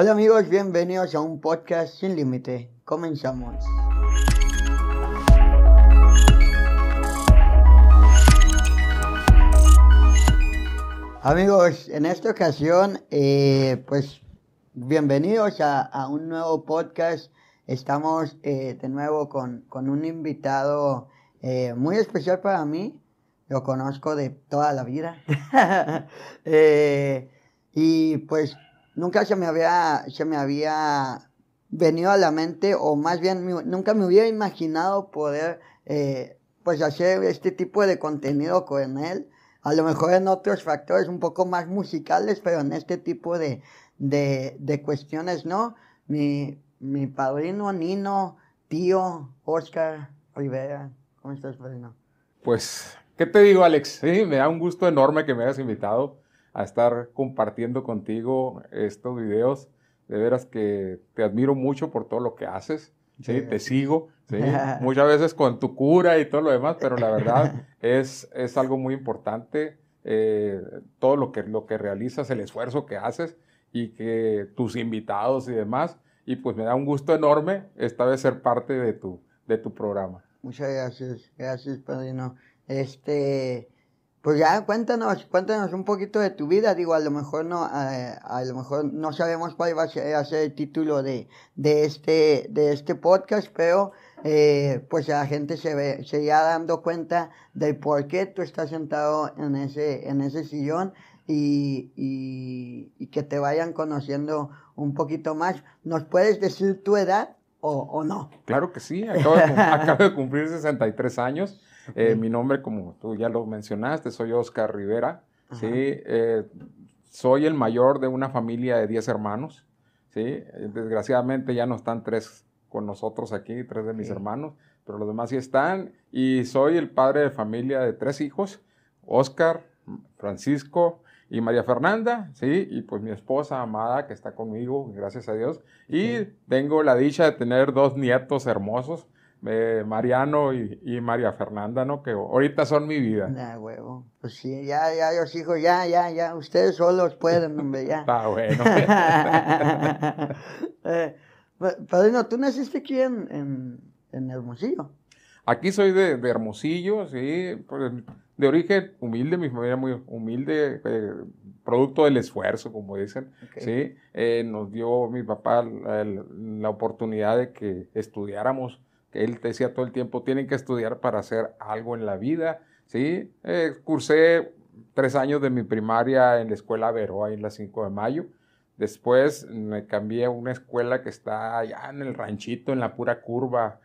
Hola amigos, bienvenidos a un podcast sin límite. Comenzamos. Amigos, en esta ocasión, eh, pues bienvenidos a, un nuevo podcast. Estamos eh, de nuevo con, un invitado eh, muy especial para mí. Lo conozco de toda la vida. y pues nunca se me había, me había venido a la mente, o más bien nunca me hubiera imaginado poder eh, pues hacer este tipo de contenido con él. A lo mejor en otros factores un poco más musicales, pero en este tipo de, cuestiones, ¿no? Mi, mi padrino, Nino, tío, Oscar Rivera. ¿Cómo estás, padrino? Pues, ¿qué te digo, Alex? Sí, me da un gusto enorme que me hayas invitado a estar compartiendo contigo estos videos. De veras que te admiro mucho por todo lo que haces. Sí, te sigo. muchas veces con tu cura y todo lo demás, pero la verdad es, es algo muy importante eh, todo lo que, lo que realizas, el esfuerzo que haces y que tus invitados y demás. Y pues me da un gusto enorme esta vez ser parte de tu, de tu programa. Muchas gracias, gracias Padrino. Este, pues ya cuéntanos, cuéntanos un poquito de tu vida, digo, a lo mejor no, eh, a, lo mejor no sabemos cuál va a ser, el título de, este, de este podcast, pero eh, pues la gente se, ve, se irá dando cuenta de por qué tú estás sentado en ese, en ese sillón y, que te vayan conociendo un poquito más. ¿Nos puedes decir tu edad o, no? Claro que sí, acabo de cumplir 63 años. Eh, mi nombre, como tú ya lo mencionaste, soy Oscar Rivera, ¿sí? Eh, soy el mayor de una familia de 10 hermanos, ¿sí? Desgraciadamente ya no están tres con nosotros aquí, tres de mis hermanos, pero los demás sí están. Y soy el padre de familia de tres hijos, Oscar, Francisco y María Fernanda, ¿sí? Y pues mi esposa amada que está conmigo, gracias a Dios. Y tengo la dicha de tener dos nietos hermosos, eh, Mariano y, María Fernanda, ¿no? Que ahorita son mi vida. Ah, huevo. Pues sí, ya, ya, los hijos, ya, ya, ya. Ustedes solos pueden, hombre, ya. Está bueno. Eh, padrino, ¿tú naciste aquí en, en, Hermosillo? Aquí soy de, de Hermosillo, sí. Pues, de origen humilde, mi familia muy humilde, eh, producto del esfuerzo, como dicen. ¿sí? nos dio mi papá la, oportunidad de que estudiáramos él decía todo el tiempo, tienen que estudiar para hacer algo en la vida, ¿sí? Eh, cursé tres años de mi primaria en la escuela ahí en la 5 de mayo. Después me cambié a una escuela que está allá en el ranchito, en la pura curva,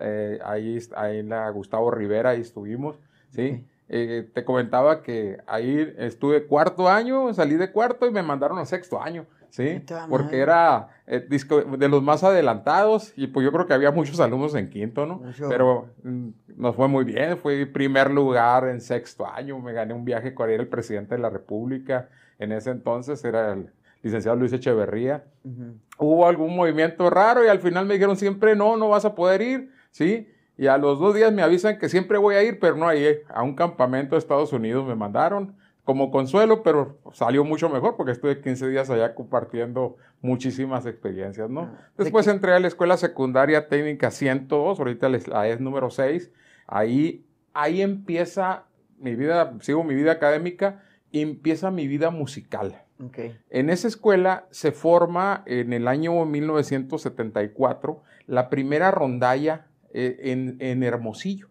eh, ahí, ahí en la Gustavo Rivera, ahí estuvimos, ¿sí? Eh, te comentaba que ahí estuve cuarto año, salí de cuarto y me mandaron a sexto año. ¿sí? Porque era eh, disco, de los más adelantados y pues yo creo que había muchos alumnos en quinto, ¿no? Pero mm, nos fue muy bien, fui primer lugar en sexto año, me gané un viaje con el presidente de la República, en ese entonces era el licenciado Luis Echeverría. Hubo algún movimiento raro y al final me dijeron siempre, no, no vas a poder ir, ¿sí? Y a los dos días me avisan que siempre voy a ir, pero no ahí, a un campamento de Estados Unidos me mandaron como consuelo, pero salió mucho mejor porque estuve 15 días allá compartiendo muchísimas experiencias, ¿no? Ah, Después entré a la Escuela Secundaria Técnica 102, ahorita la es número 6, ahí, ahí empieza mi vida, sigo mi vida académica empieza mi vida musical. Okay. En esa escuela se forma en el año 1974 la primera rondalla eh, en, en Hermosillo.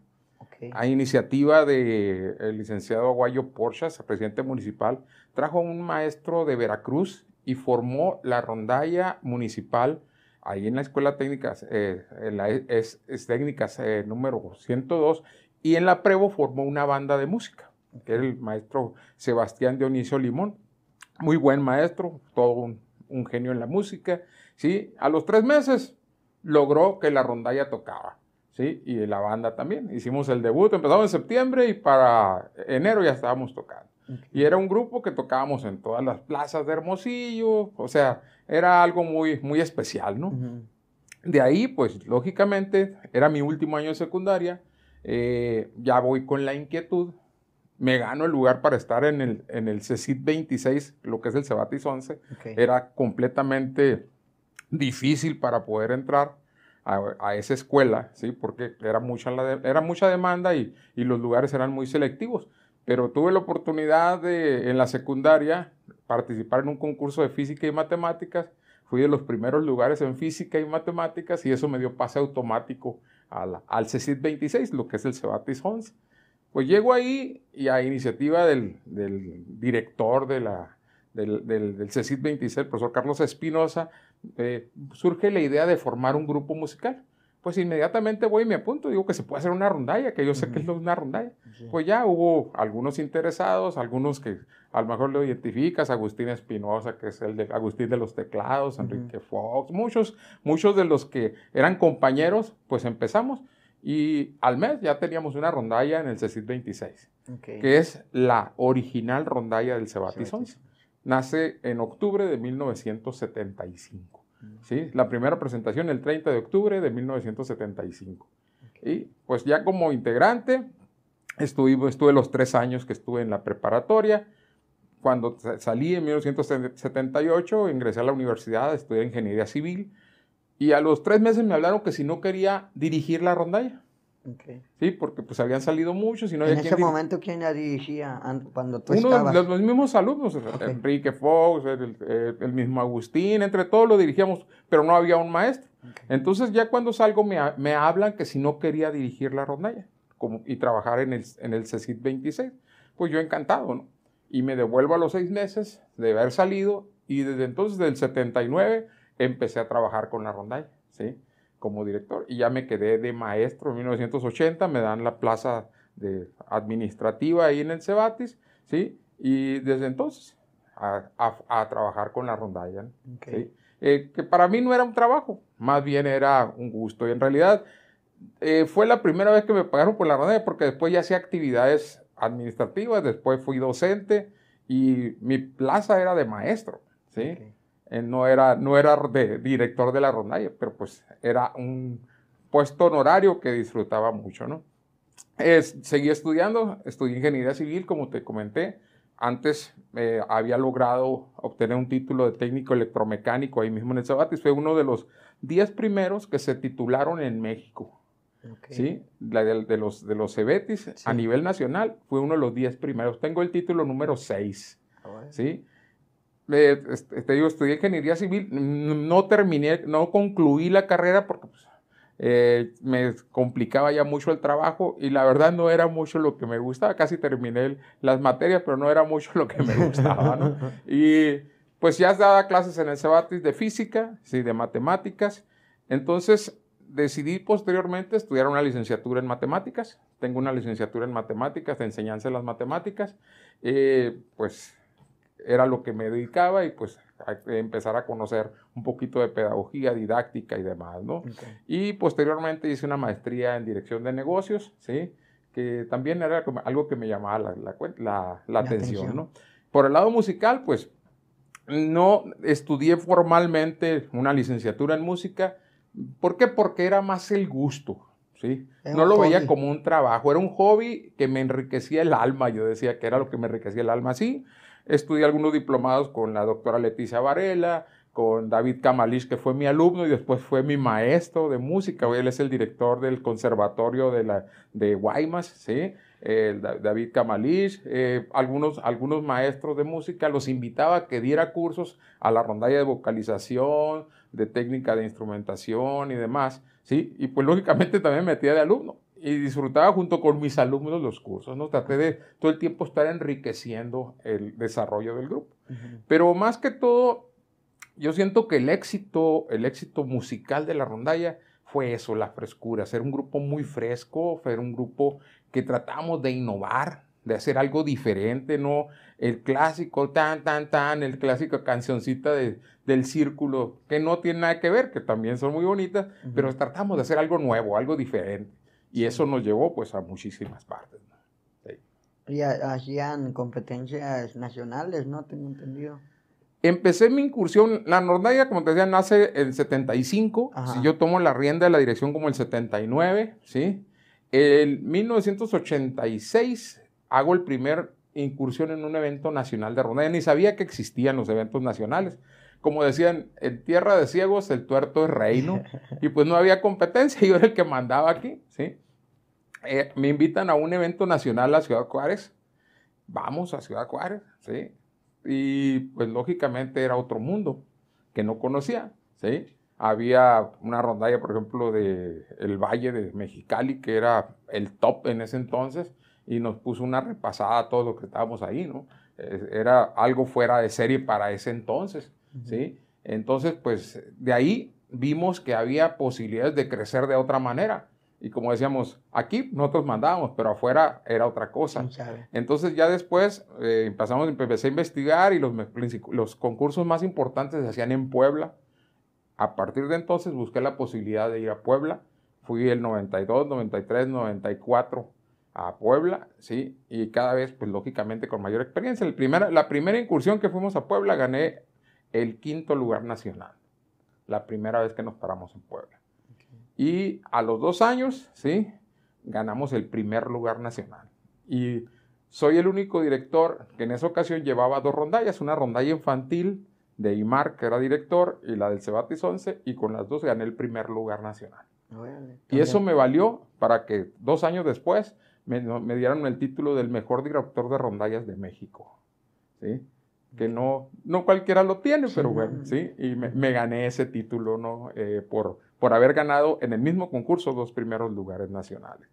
A iniciativa del de licenciado Aguayo Porchas, presidente municipal, trajo un maestro de Veracruz y formó la rondalla municipal ahí en la Escuela Técnica, eh, e, es, Técnicas número 102, y en la Prevo formó una banda de música, que era el maestro Sebastián Dionisio Limón. Muy buen maestro, todo un, genio en la música. ¿sí? A los tres meses logró que la rondalla tocaba. ¿sí? Y la banda también. Hicimos el debut, empezamos en septiembre y para enero ya estábamos tocando. Y era un grupo que tocábamos en todas las plazas de Hermosillo, o sea, era algo muy, muy especial, ¿no? De ahí, pues, lógicamente, era mi último año de secundaria, eh, ya voy con la inquietud, me gano el lugar para estar en el, en el CECIT 26, lo que es el Cebatis 11, era completamente difícil para poder entrar a, esa escuela, ¿sí? porque era mucha, era mucha demanda y, los lugares eran muy selectivos. Pero tuve la oportunidad de, en la secundaria, participar en un concurso de física y matemáticas. Fui de los primeros lugares en física y matemáticas y eso me dio pase automático al CECIT 26, lo que es el e Cebatis 11. Pues llego ahí y a iniciativa del, director de la, del, del, del 26, el profesor Carlos Espinosa, eh, surge la idea de formar un grupo musical. Pues inmediatamente voy y me apunto, digo que se puede hacer una rondalla, que yo sé que es una rondalla. Pues ya hubo algunos interesados, algunos que a lo mejor lo identificas, Agustín Espinosa, que es el de Agustín de los teclados, Enrique Fox, muchos, muchos de los que eran compañeros, pues empezamos. Y al mes ya teníamos una rondalla en el CECIT 26, que es la original rondalla del Cebatizón nace en octubre de 1975. Mm. ¿sí? La primera presentación el 30 de octubre de 1975. Y pues ya como integrante, estuve, estuve los tres años que estuve en la preparatoria. Cuando salí en 1978, ingresé a la universidad, estudié ingeniería civil. Y a los tres meses me hablaron que si no quería dirigir la rondalla. Sí, porque pues habían salido muchos y En ese quien momento, ¿quién la dirigía cuando tú Uno, estabas? Los, mismos alumnos, ah, Enrique Fox, el, mismo Agustín, entre todos lo dirigíamos, pero no había un maestro. Entonces ya cuando salgo me, hablan que si no quería dirigir la rondalla como, y trabajar en el, en el CECIT 26, pues yo encantado, ¿no? Y me devuelvo a los seis meses de haber salido y desde entonces, del 79, empecé a trabajar con la rondalla, ¿sí? como director y ya me quedé de maestro en 1980, me dan la plaza de administrativa ahí en el Cebatis, ¿sí? Y desde entonces a, trabajar con la rondalla, eh, que para mí no era un trabajo, más bien era un gusto y en realidad eh, fue la primera vez que me pagaron por la rondalla porque después ya hacía actividades administrativas, después fui docente y mi plaza era de maestro, ¿sí? no era, no era de, director de la ronda pero pues era un puesto honorario que disfrutaba mucho, ¿no? Es, seguí estudiando, estudié ingeniería civil, como te comenté. Antes eh, había logrado obtener un título de técnico electromecánico ahí mismo en el Sabatis. Fue uno de los 10 primeros que se titularon en México. ¿sí? de, los, de los Cebetis a nivel nacional fue uno de los 10 primeros. Tengo el título número 6. Ah, ¿sí? Este, te digo, estudié ingeniería civil, no terminé, no concluí la carrera porque pues, eh, me complicaba ya mucho el trabajo y la verdad no era mucho lo que me gustaba, casi terminé las materias, pero no era mucho lo que me gustaba, ¿no? Y pues ya daba clases en el Cebatis de física, sí, de matemáticas, entonces decidí posteriormente estudiar una licenciatura en matemáticas, tengo una licenciatura en matemáticas, de enseñanza de las matemáticas, eh, pues era lo que me dedicaba y pues empezar a conocer un poquito de pedagogía, didáctica y demás, ¿no? Y posteriormente hice una maestría en dirección de negocios, ¿sí? Que también era algo que me llamaba la, atención, ¿no? Por el lado musical, pues no estudié formalmente una licenciatura en música. ¿Por qué? Porque era más el gusto, ¿sí? No lo veía como un trabajo, era un hobby que me enriquecía el alma, yo decía que era lo que me enriquecía el alma, sí estudié algunos diplomados con la doctora Leticia Varela, con David Kamalish, que fue mi alumno y después fue mi maestro de música. Él es el director del conservatorio de, la, de Guaymas, ¿sí? El eh, David Kamalish, eh, algunos, algunos maestros de música, los invitaba a que diera cursos a la rondalla de vocalización, de técnica de instrumentación y demás, ¿sí? Y pues lógicamente también metía de alumno y disfrutaba junto con mis alumnos los cursos, ¿no? Traté de todo el tiempo estar enriqueciendo el desarrollo del grupo. Pero más que todo, yo siento que el éxito, el éxito musical de la rondalla fue eso, la frescura, ser un grupo muy fresco, ser un grupo que tratamos de innovar, de hacer algo diferente, ¿no? El clásico, tan, tan, tan, el clásico cancioncita de, del círculo, que no tiene nada que ver, que también son muy bonitas, pero tratamos de hacer algo nuevo, algo diferente. Y eso nos llevó pues a muchísimas partes. Y hacían competencias nacionales, ¿no? Tengo entendido. Empecé mi incursión, la Nordaya, como te decía, nace en 75, si yo tomo la rienda de la dirección como el 79, ¿sí? En 1986 hago el primer incursión en un evento nacional de Rondalla, ni sabía que existían los eventos nacionales como decían, en tierra de ciegos el tuerto es reino, y pues no había competencia, yo era el que mandaba aquí, ¿sí? Eh, me invitan a un evento nacional a Ciudad Juárez, vamos a Ciudad Juárez, ¿sí? Y pues lógicamente era otro mundo que no conocía, ¿sí? Había una rondalla, por ejemplo, de el Valle de Mexicali, que era el top en ese entonces, y nos puso una repasada a todo los que estábamos ahí, ¿no? Era algo fuera de serie para ese entonces. ¿sí? Entonces, pues de ahí vimos que había posibilidades de crecer de otra manera. Y como decíamos, aquí nosotros mandábamos, pero afuera era otra cosa. Entonces ya después eh, empezamos, empecé a investigar y los, los concursos más importantes se hacían en Puebla. A partir de entonces busqué la posibilidad de ir a Puebla. Fui el 92, 93, 94 a Puebla, ¿sí? Y cada vez, pues lógicamente, con mayor experiencia. El primer, la primera incursión que fuimos a Puebla gané el quinto lugar nacional, la primera vez que nos paramos en Puebla. Y a los dos años, ¿sí? Ganamos el primer lugar nacional. Y soy el único director que en esa ocasión llevaba dos rondallas, una rondalla infantil de Imar, que era director, y la del Cebatis 11, y con las dos gané el primer lugar nacional. y eso me valió para que dos años después me, me, dieran el título del mejor director de rondallas de México. ¿sí? que no, no cualquiera lo tiene, pero bueno, sí, y me, gané ese título, ¿no? Eh, por, por haber ganado en el mismo concurso dos primeros lugares nacionales.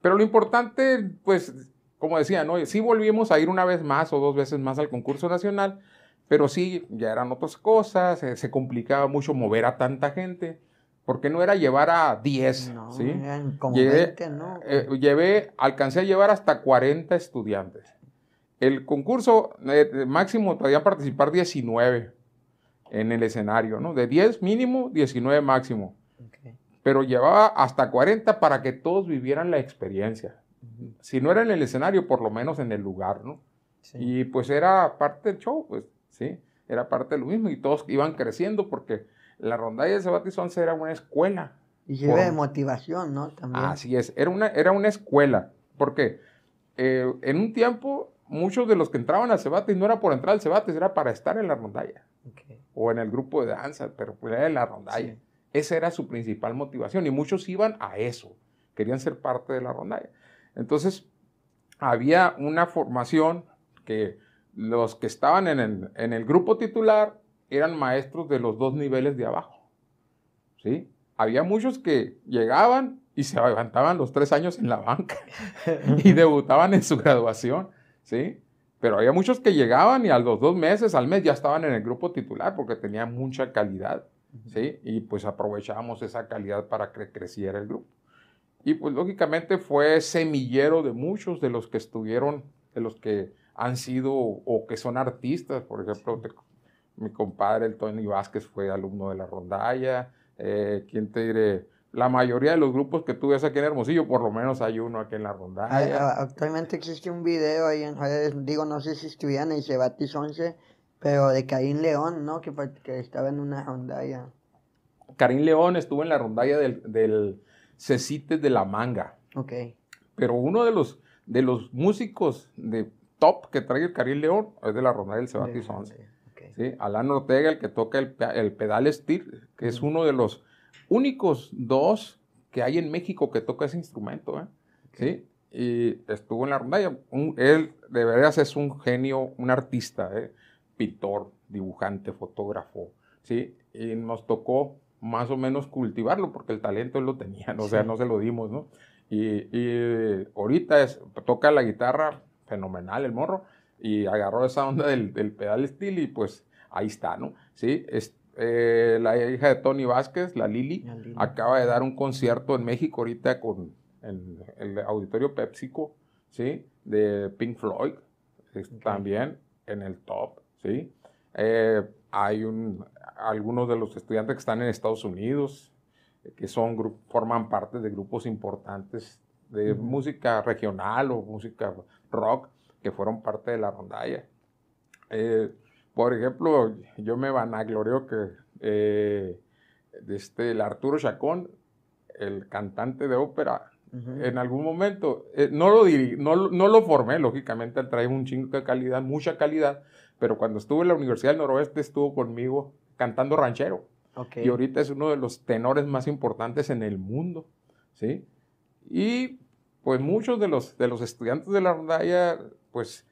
Pero lo importante, pues, como decía, ¿no? Sí volvimos a ir una vez más o dos veces más al concurso nacional, pero sí, ya eran otras cosas, eh, se complicaba mucho mover a tanta gente, porque no era llevar a 10, no, ¿sí? Llevé, 20, ¿no? Eh, alcancé a llevar hasta 40 estudiantes. El concurso eh, máximo podía participar 19 en el escenario, ¿no? De 10 mínimo, 19 máximo. Pero llevaba hasta 40 para que todos vivieran la experiencia. Si no era en el escenario, por lo menos en el lugar, ¿no? Y pues era parte del show, pues, ¿sí? Era parte de lo mismo y todos iban creciendo porque la rondalla de Sebastián 11 era una escuela. Y lleva de motivación, ¿no? Así es, era una, era una escuela. porque eh, en un tiempo muchos de los que entraban al Cebates no era por entrar al Cebates, era para estar en la rondalla. O en el grupo de danza, pero pues, era en la rondalla. Esa era su principal motivación y muchos iban a eso, querían ser parte de la rondalla. Entonces, había una formación que los que estaban en el, en el grupo titular eran maestros de los dos niveles de abajo. ¿sí? Había muchos que llegaban y se levantaban los tres años en la banca y debutaban en su graduación. ¿sí? Pero había muchos que llegaban y a los dos meses, al mes, ya estaban en el grupo titular porque tenía mucha calidad, ¿sí? Y pues aprovechábamos esa calidad para que creciera el grupo. Y pues lógicamente fue semillero de muchos de los que estuvieron, de los que han sido o que son artistas, por ejemplo, mi compadre el Tony Vázquez fue alumno de la rondalla, eh, ¿quién te diré? la mayoría de los grupos que tú ves aquí en Hermosillo, por lo menos hay uno aquí en la ronda. Actualmente existe un video ahí en digo, no sé si estuvieron en Cebatis 11, pero de Karim León, ¿no? Que, estaba en una rondalla. Karim León estuvo en la rondalla del, del Cecites de la Manga. Ok. Pero uno de los, de los músicos de top que trae el Karim León es de la rondalla del Cebatis 11. ¿Sí? Alan Ortega, el que toca el, pedal steel, que es uno de los únicos dos que hay en México que toca ese instrumento. ¿eh? ¿Sí? Y estuvo en la ronda. él de veras es un genio, un artista, ¿eh? pintor, dibujante, fotógrafo. ¿sí? Y nos tocó más o menos cultivarlo porque el talento él lo tenía, ¿no? o sea, no se lo dimos. ¿no? Y, y, ahorita es, toca la guitarra fenomenal el morro y agarró esa onda del, pedal steel y pues ahí está, ¿no? Sí, es, eh, la hija de Tony Vázquez, la Lili, acaba de dar un concierto en México ahorita con el, auditorio PepsiCo, ¿sí? De Pink Floyd, también en el top, ¿sí? Eh, hay un, algunos de los estudiantes que están en Estados Unidos, que son, forman parte de grupos importantes de música regional o música rock, que fueron parte de la rondalla. Eh, por ejemplo, yo me vanagloreo que eh, este, el Arturo Chacón, el cantante de ópera, en algún momento, eh, no, lo no, no, lo formé, lógicamente, él trae un chingo de calidad, mucha calidad, pero cuando estuve en la Universidad del Noroeste estuvo conmigo cantando ranchero. Y ahorita es uno de los tenores más importantes en el mundo, ¿sí? Y pues muchos de los, de los estudiantes de la rondalla, pues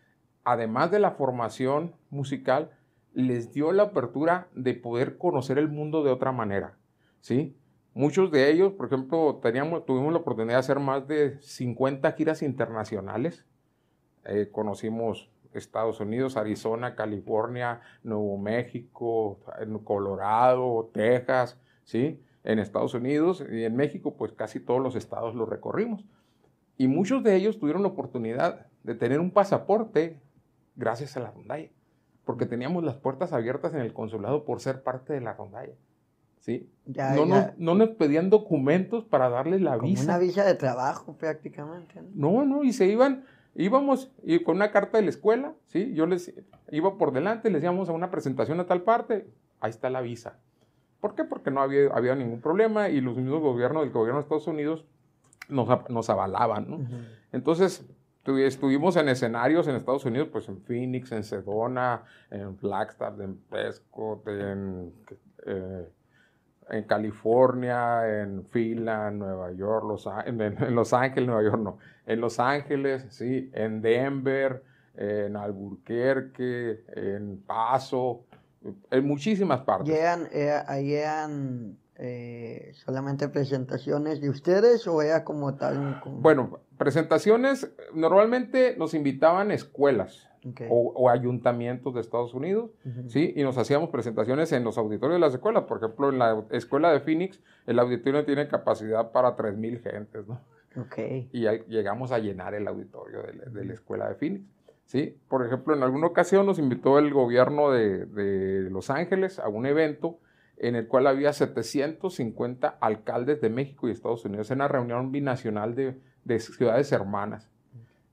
además de la formación musical, les dio la apertura de poder conocer el mundo de otra manera, ¿sí? Muchos de ellos, por ejemplo, teníamos, tuvimos la oportunidad de hacer más de 50 giras internacionales. Eh, conocimos Estados Unidos, Arizona, California, Nuevo México, Colorado, Texas, ¿sí? En Estados Unidos y en México, pues casi todos los estados los recorrimos. Y muchos de ellos tuvieron la oportunidad de tener un pasaporte gracias a la rondalla porque teníamos las puertas abiertas en el consulado por ser parte de la rondalla. ¿sí? Ya, no, Nos, no, Nos, pedían documentos para darles la Como visa. Una visa de trabajo prácticamente. ¿no? no, y se iban, íbamos y con una carta de la escuela, ¿sí? yo les iba por delante, les íbamos a una presentación a tal parte, ahí está la visa. ¿Por qué? Porque no había, había ningún problema y los mismos gobiernos del gobierno de Estados Unidos nos, nos avalaban. ¿no? Entonces, Estuvimos en escenarios en Estados Unidos, pues en Phoenix, en Sedona, en Flagstaff, en Prescott, en, eh, en California, en Fila, Nueva York, Los, en, Los Ángeles, Nueva York no, en Los Ángeles, sí, en Denver, en Albuquerque, en Paso, en muchísimas partes. ¿Llegan, eh, eh, solamente presentaciones de ustedes o era como tal? Bueno, presentaciones, normalmente nos invitaban escuelas o, ayuntamientos de Estados Unidos, ¿sí? Y nos hacíamos presentaciones en los auditorios de las escuelas. Por ejemplo, en la escuela de Phoenix, el auditorio tiene capacidad para 3.000 gentes, ¿no? Okay. Y llegamos a llenar el auditorio de la, escuela de Phoenix. ¿sí? Por ejemplo, en alguna ocasión nos invitó el gobierno de, de Los Ángeles a un evento en el cual había 750 alcaldes de México y Estados Unidos en una reunión binacional de de ciudades hermanas.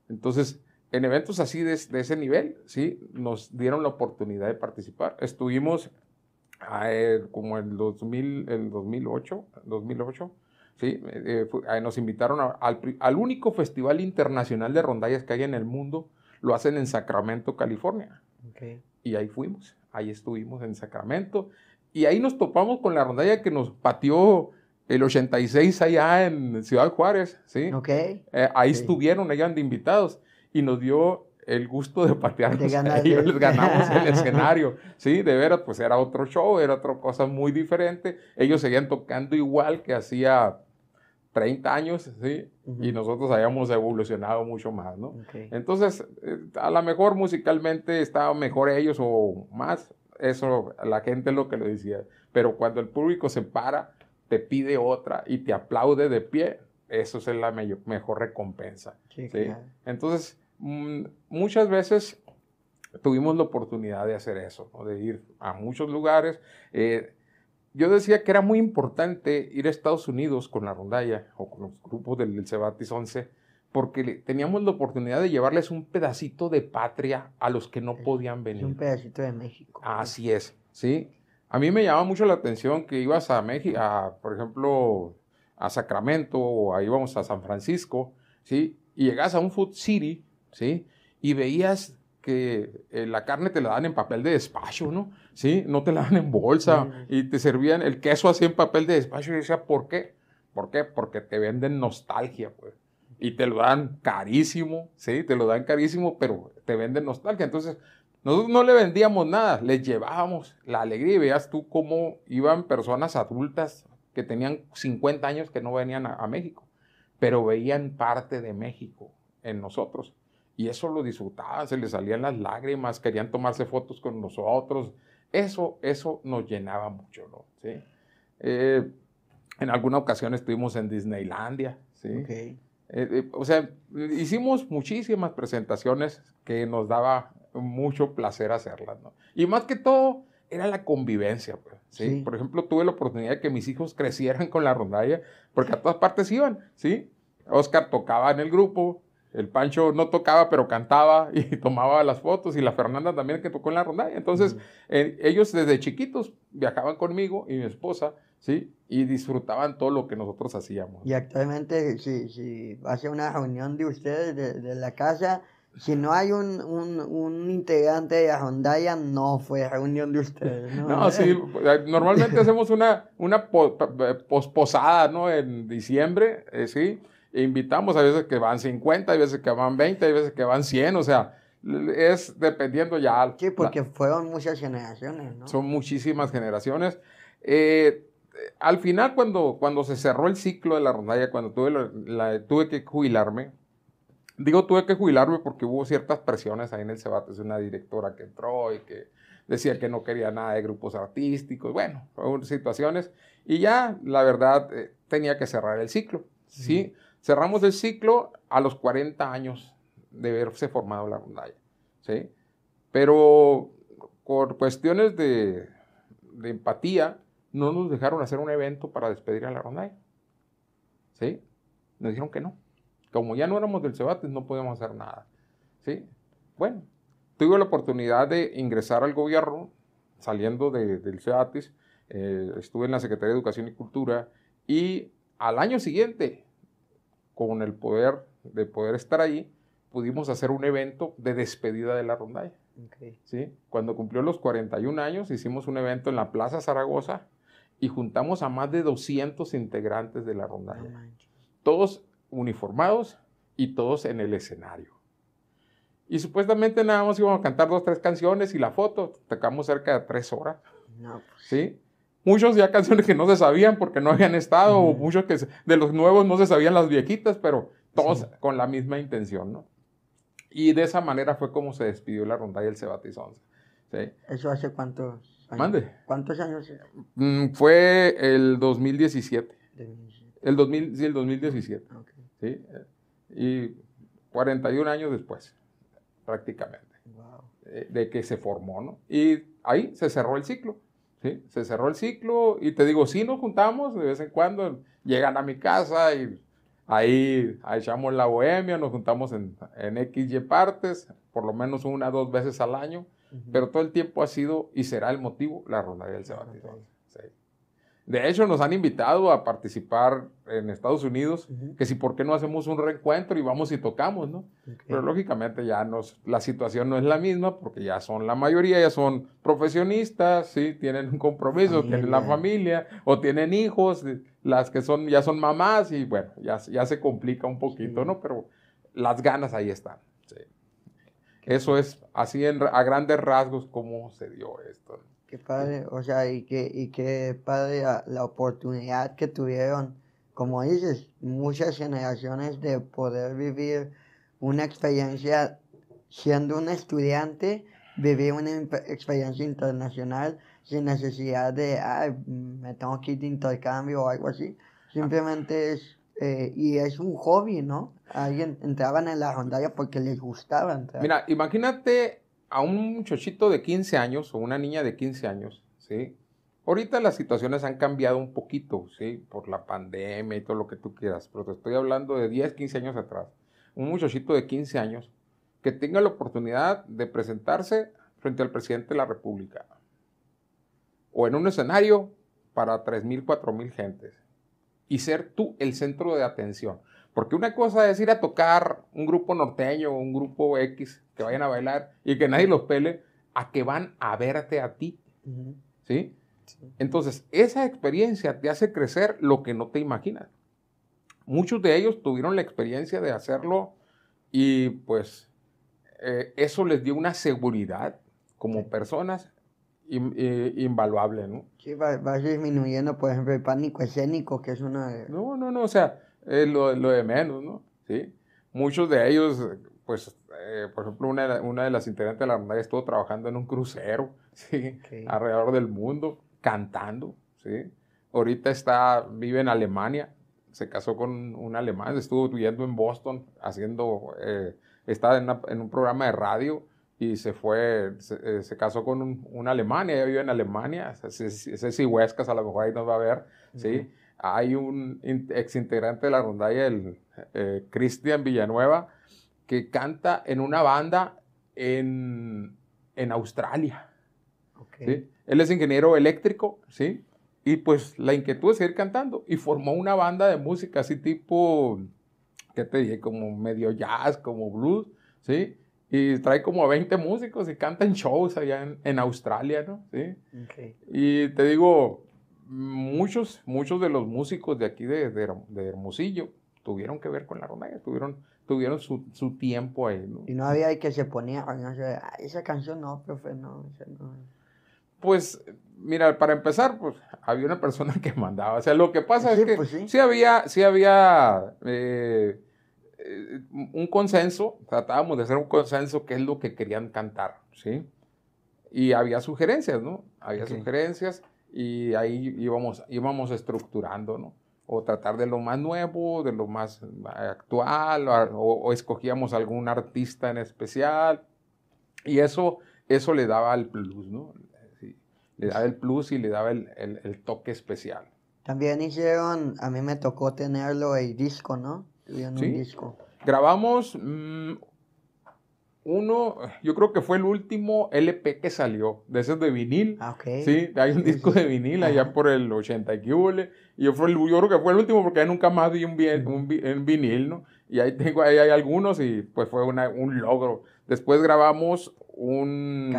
Entonces, en eventos así de, ese nivel, sí, nos dieron la oportunidad de participar. Estuvimos ah, eh, como en el 2008, 2008 ¿sí? Eh, nos invitaron al, único festival internacional de rondallas que hay en el mundo, lo hacen en Sacramento, California. Okay. Y ahí fuimos, ahí estuvimos en Sacramento, y ahí nos topamos con la rondalla que nos pateó el 86 allá en Ciudad Juárez, ¿sí? Ok. Eh, ahí estuvieron, ellos de invitados y nos dio el gusto de patearnos ahí, les ganamos el escenario, ¿sí? De veras, pues era otro show, era otra cosa muy diferente. Ellos seguían tocando igual que hacía 30 años, ¿sí? Y nosotros habíamos evolucionado mucho más, ¿no? Entonces, eh, a lo mejor musicalmente estaba mejor ellos o más, eso la gente lo que le decía. Pero cuando el público se para te pide otra y te aplaude de pie, eso es la mejor recompensa. Entonces, mm, muchas veces tuvimos la oportunidad de hacer eso, o de ir a muchos lugares. Eh, yo decía que era muy importante ir a Estados Unidos con la rondalla o con los grupos del Cebatis 11, porque teníamos la oportunidad de llevarles un pedacito de patria a los que no podían venir. Un pedacito de México. Así es, ¿sí? A mí me llama mucho la atención que ibas a México, por ejemplo, a Sacramento o ahí vamos a San Francisco, ¿sí? Y llegas a un food city, ¿sí? Y veías que eh, la carne te la dan en papel de despacho, ¿no? Sí, no te la dan en bolsa y te servían el queso así en papel de despacho y decía, ¿por qué? ¿Por qué? Porque te venden nostalgia, pues. Y te lo dan carísimo, sí, te lo dan carísimo, pero te venden nostalgia. Entonces, nosotros no le vendíamos nada, les llevábamos la alegría veas tú cómo iban personas adultas que tenían 50 años que no venían a, México, pero veían parte de México en nosotros. Y eso lo disfrutaban, se les salían las lágrimas, querían tomarse fotos con nosotros. Eso, eso nos llenaba mucho, ¿no? Eh, en alguna ocasión estuvimos en Disneylandia, ¿sí? Eh, eh, o sea, hicimos muchísimas presentaciones que nos daba mucho placer hacerlas, ¿no? Y más que todo, era la convivencia, pues, ¿sí? Por ejemplo, tuve la oportunidad de que mis hijos crecieran con la rondalla, porque a todas partes iban, ¿sí? Oscar tocaba en el grupo, el Pancho no tocaba, pero cantaba y tomaba las fotos, y la Fernanda también que tocó en la rondalla. Entonces, eh, ellos desde chiquitos viajaban conmigo y mi esposa, ¿sí? Y disfrutaban todo lo que nosotros hacíamos. Y actualmente, si, si hace una reunión de ustedes de la casa, si no hay un, integrante de Rondalla, no fue reunión de ustedes. No, no sí, normalmente hacemos una, una posposada, ¿no? En diciembre, eh, sí, e invitamos, a veces que van 50, a veces que van 20, a veces que van 100, o sea, es dependiendo ya. Sí, porque fueron muchas generaciones, ¿no? Son muchísimas generaciones. Eh, al final, cuando, cuando se cerró el ciclo de la rondalla, cuando tuve, la, tuve que jubilarme, Digo, tuve que jubilarme porque hubo ciertas presiones ahí en el Es una directora que entró y que decía que no quería nada de grupos artísticos, bueno, situaciones. Y ya, la verdad, eh, tenía que cerrar el ciclo, ¿sí? Cerramos el ciclo a los 40 años de haberse formado la rondalla, ¿sí? Pero por cuestiones de, empatía, no nos dejaron hacer un evento para despedir a la rondalla, ¿sí? Nos dijeron que no. Como ya no éramos del Cebates, no podíamos hacer nada. ¿sí? Bueno, tuve la oportunidad de ingresar al gobierno saliendo del Cebates. Eh, estuve en la Secretaría de Educación y Cultura y al año siguiente, con el poder de poder estar allí, pudimos hacer un evento de despedida de la rondalla. ¿sí? Cuando cumplió los 41 años, hicimos un evento en la Plaza Zaragoza y juntamos a más de 200 integrantes de la rondalla. Todos uniformados y todos en el escenario. Y supuestamente nada más íbamos a cantar dos, tres canciones y la foto. Tocamos cerca de tres horas. No, pues. ¿Sí? Muchos ya canciones que no se sabían porque no habían estado, o muchos que de los nuevos no se sabían las viejitas, pero todos con la misma intención, ¿no? Y de esa manera fue como se despidió la ronda y el Cebatis 11. ¿Eso hace cuántos años? ¿Cuántos años? Mm, fue el 2017. El, sí, el 2017. Y 41 años después, prácticamente, eh, de que se formó, ¿no? Y ahí se cerró el ciclo, ¿sí? Se cerró el ciclo y te digo, sí nos juntamos, de vez en cuando llegan a mi casa y ahí echamos la bohemia, nos juntamos en, en Y partes, por lo menos una dos veces al año, pero todo el tiempo ha sido y será el motivo la ronda del Sabatizón. De hecho, nos han invitado a participar en Estados Unidos, que si por qué no hacemos un reencuentro y vamos y tocamos, ¿no? Pero lógicamente ya nos, la situación no es la misma porque ya son la mayoría, ya son profesionistas, sí, tienen un compromiso, tienen la familia o tienen hijos, eh, las que son ya son mamás y bueno, ya, ya se complica un poquito, ¿no? Pero las ganas ahí están. Eso es así a grandes rasgos cómo se dio esto. Qué padre, o sea, y qué, y qué padre la, oportunidad que tuvieron, como dices, muchas generaciones de poder vivir una experiencia, siendo un estudiante, vivir una experiencia internacional sin necesidad de, ay, me tengo que ir de intercambio o algo así. Simplemente es, eh, y es un hobby, ¿no? Alguien entraban en la rondalla porque les gustaba entrar. Mira, imagínate a un muchachito de 15 años o una niña de 15 años, ¿sí? Ahorita las situaciones han cambiado un poquito, ¿sí? Por la pandemia y todo lo que tú quieras, pero te estoy hablando de 10, 15 años atrás. Un muchachito de 15 años que tenga la oportunidad de presentarse frente al presidente de la República o en un escenario para 3.000, 4.000 gentes y ser tú el centro de atención. Porque una cosa es ir a tocar un grupo norteño o un grupo X que vayan a bailar y que nadie los pele, a que van a verte a ti. ¿Sí? Entonces, esa experiencia te hace crecer lo que no te imaginas. Muchos de ellos tuvieron la experiencia de hacerlo y pues eh, eso les dio una seguridad como personas eh, invaluable, Sí, va, disminuyendo, por ejemplo, el pánico escénico, que es una... No, no, no, o sea, es lo, lo de menos, ¿no? ¿Sí? Muchos de ellos, pues, eh, por ejemplo, una, una, de las integrantes de la hermandad estuvo trabajando en un crucero, ¿sí? Alrededor del mundo, cantando, ¿sí? Ahorita está, vive en Alemania, se casó con un alemán, estuvo viviendo en Boston, haciendo, eh, está en, en, un programa de radio y se fue, eh, se, casó con un, un, alemán, ella vive en Alemania, si Huescas a lo mejor ahí nos va a ver, ¿sí? Hay un ex-integrante de la rondalla, el eh, Cristian Villanueva, que canta en una banda en, en Australia. Él es ingeniero eléctrico, ¿sí? Y pues la inquietud es seguir cantando. Y formó una banda de música así tipo, ¿qué te dije? Como medio jazz, como blues, ¿sí? Y trae como a 20 músicos y canta en shows allá en, Australia, ¿no? ¿Sí? Y te digo, muchos, muchos de los músicos de aquí de, Hermosillo tuvieron que ver con la ronda, tuvieron, tuvieron su, tiempo ahí. Y no había ahí que se ponía, esa canción no, profe, no, Pues, mira, para empezar, pues había una persona que mandaba. O sea, lo que pasa es que pues sí. había, sí había eh, eh, un consenso, tratábamos de hacer un consenso qué es lo que querían cantar, ¿sí? Y había sugerencias, ¿no? Había sugerencias y ahí íbamos, íbamos estructurando, ¿no? O tratar de lo más nuevo, de lo más eh, actual, o, escogíamos algún artista en especial. Y eso, eso le daba el plus, ¿no? le daba el plus y le daba el, el, toque especial. También hicieron, a mí me tocó tenerlo el disco, ¿no? Tuvieron un disco. Grabamos mm, uno, yo creo que fue el último LP que salió, de esos de vinil. Ah, ok. Sí, hay un disco de vinil allá por el 80 y yo, fue el, yo creo que fue el último porque nunca más vi un, un, vinil, ¿no? Y ahí tengo, ahí hay algunos y pues fue una, un logro. Después grabamos un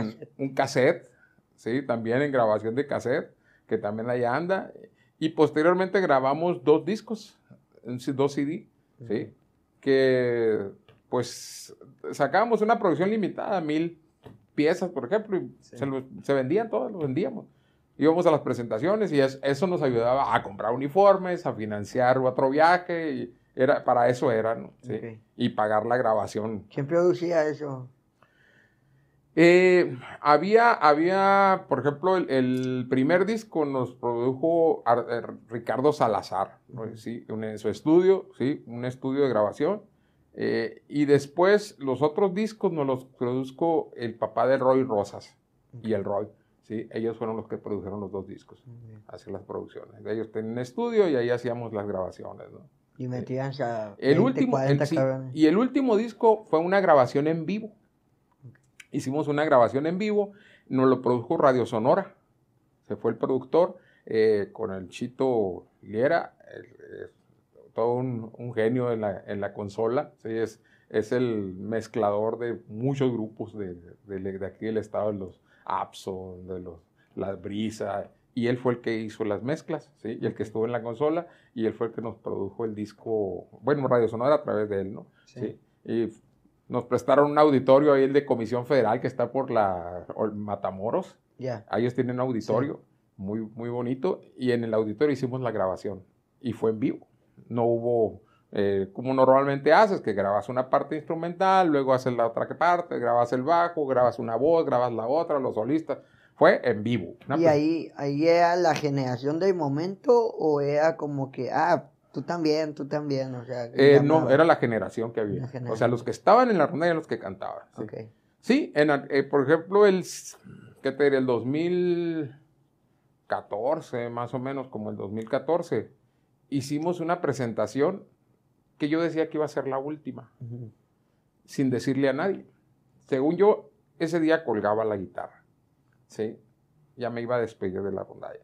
cassette. un sí, también en grabación de cassette, que también ahí anda. Y posteriormente grabamos dos discos, dos CD, sí, que pues sacábamos una producción limitada, mil piezas, por ejemplo, y se, vendían todas, los vendíamos. Íbamos a las presentaciones y eso nos ayudaba a comprar uniformes, a financiar otro viaje, era, para eso era, ¿no? Y pagar la grabación. ¿Quién producía eso? Eh, había, había, por ejemplo, el, primer disco nos produjo eh, Ricardo Salazar, en su estudio, ¿sí? un estudio de grabación. Eh, y después los otros discos nos los produzco el papá de Roy Rosas y el Roy. ¿sí? Ellos fueron los que produjeron los dos discos, hacían las producciones. Ellos tenían estudio y ahí hacíamos las grabaciones. Y eh, metían ya el último, Y el último disco fue una grabación en vivo. Hicimos una grabación en vivo, nos lo produjo Radio Sonora. Se fue el productor eh, con el Chito Liera, el todo un, un genio en la, en la consola, ¿sí? es, es el mezclador de muchos grupos de, de, aquí del estado, de los Apson, de los Las Brisas, y él fue el que hizo las mezclas, ¿sí? y el que estuvo en la consola, y él fue el que nos produjo el disco, bueno, Radio Sonora a través de él, ¿no? Sí. Y nos prestaron un auditorio ahí, el de Comisión Federal, que está por la Matamoros. ya Ellos tienen un auditorio muy, muy bonito, y en el auditorio hicimos la grabación, y fue en vivo no hubo, eh, como normalmente haces, que grabas una parte instrumental, luego haces la otra parte, grabas el bajo, grabas una voz, grabas la otra, los solistas. Fue en vivo. ¿Y pues ahí, ahí era la generación del momento o era como que, ah, Tú también, tú también, o sea... Eh, no, era la generación que había. O sea, los que estaban en la ronda los que cantaban. Sí, eh, por ejemplo, el, El 2014, más o menos, como el 2014, hicimos una presentación que yo decía que iba a ser la última, sin decirle a nadie. Según yo, ese día colgaba la guitarra, ¿sí? Ya me iba a despedir de la rondalla.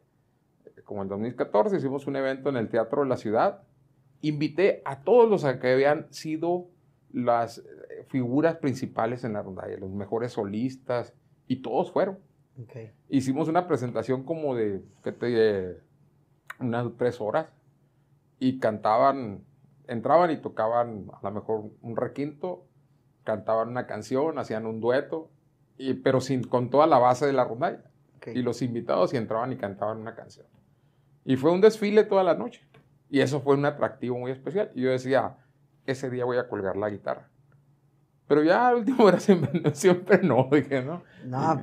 Eh, como en 2014 hicimos un evento en el Teatro de la Ciudad, invité a todos los que habían sido las eh, figuras principales en la rondalla, los mejores solistas, y todos fueron. Hicimos una presentación como de, Unas tres horas y cantaban, entraban y tocaban a lo mejor un requinto, cantaban una canción, hacían un dueto, y, pero sin, con toda la base de la rondalla. Y los invitados y entraban y cantaban una canción. Y fue un desfile toda la noche. Y eso fue un atractivo muy especial. Y yo decía, ese día voy a colgar la guitarra. Pero ya al último era siempre, siempre no, dije, ¿no?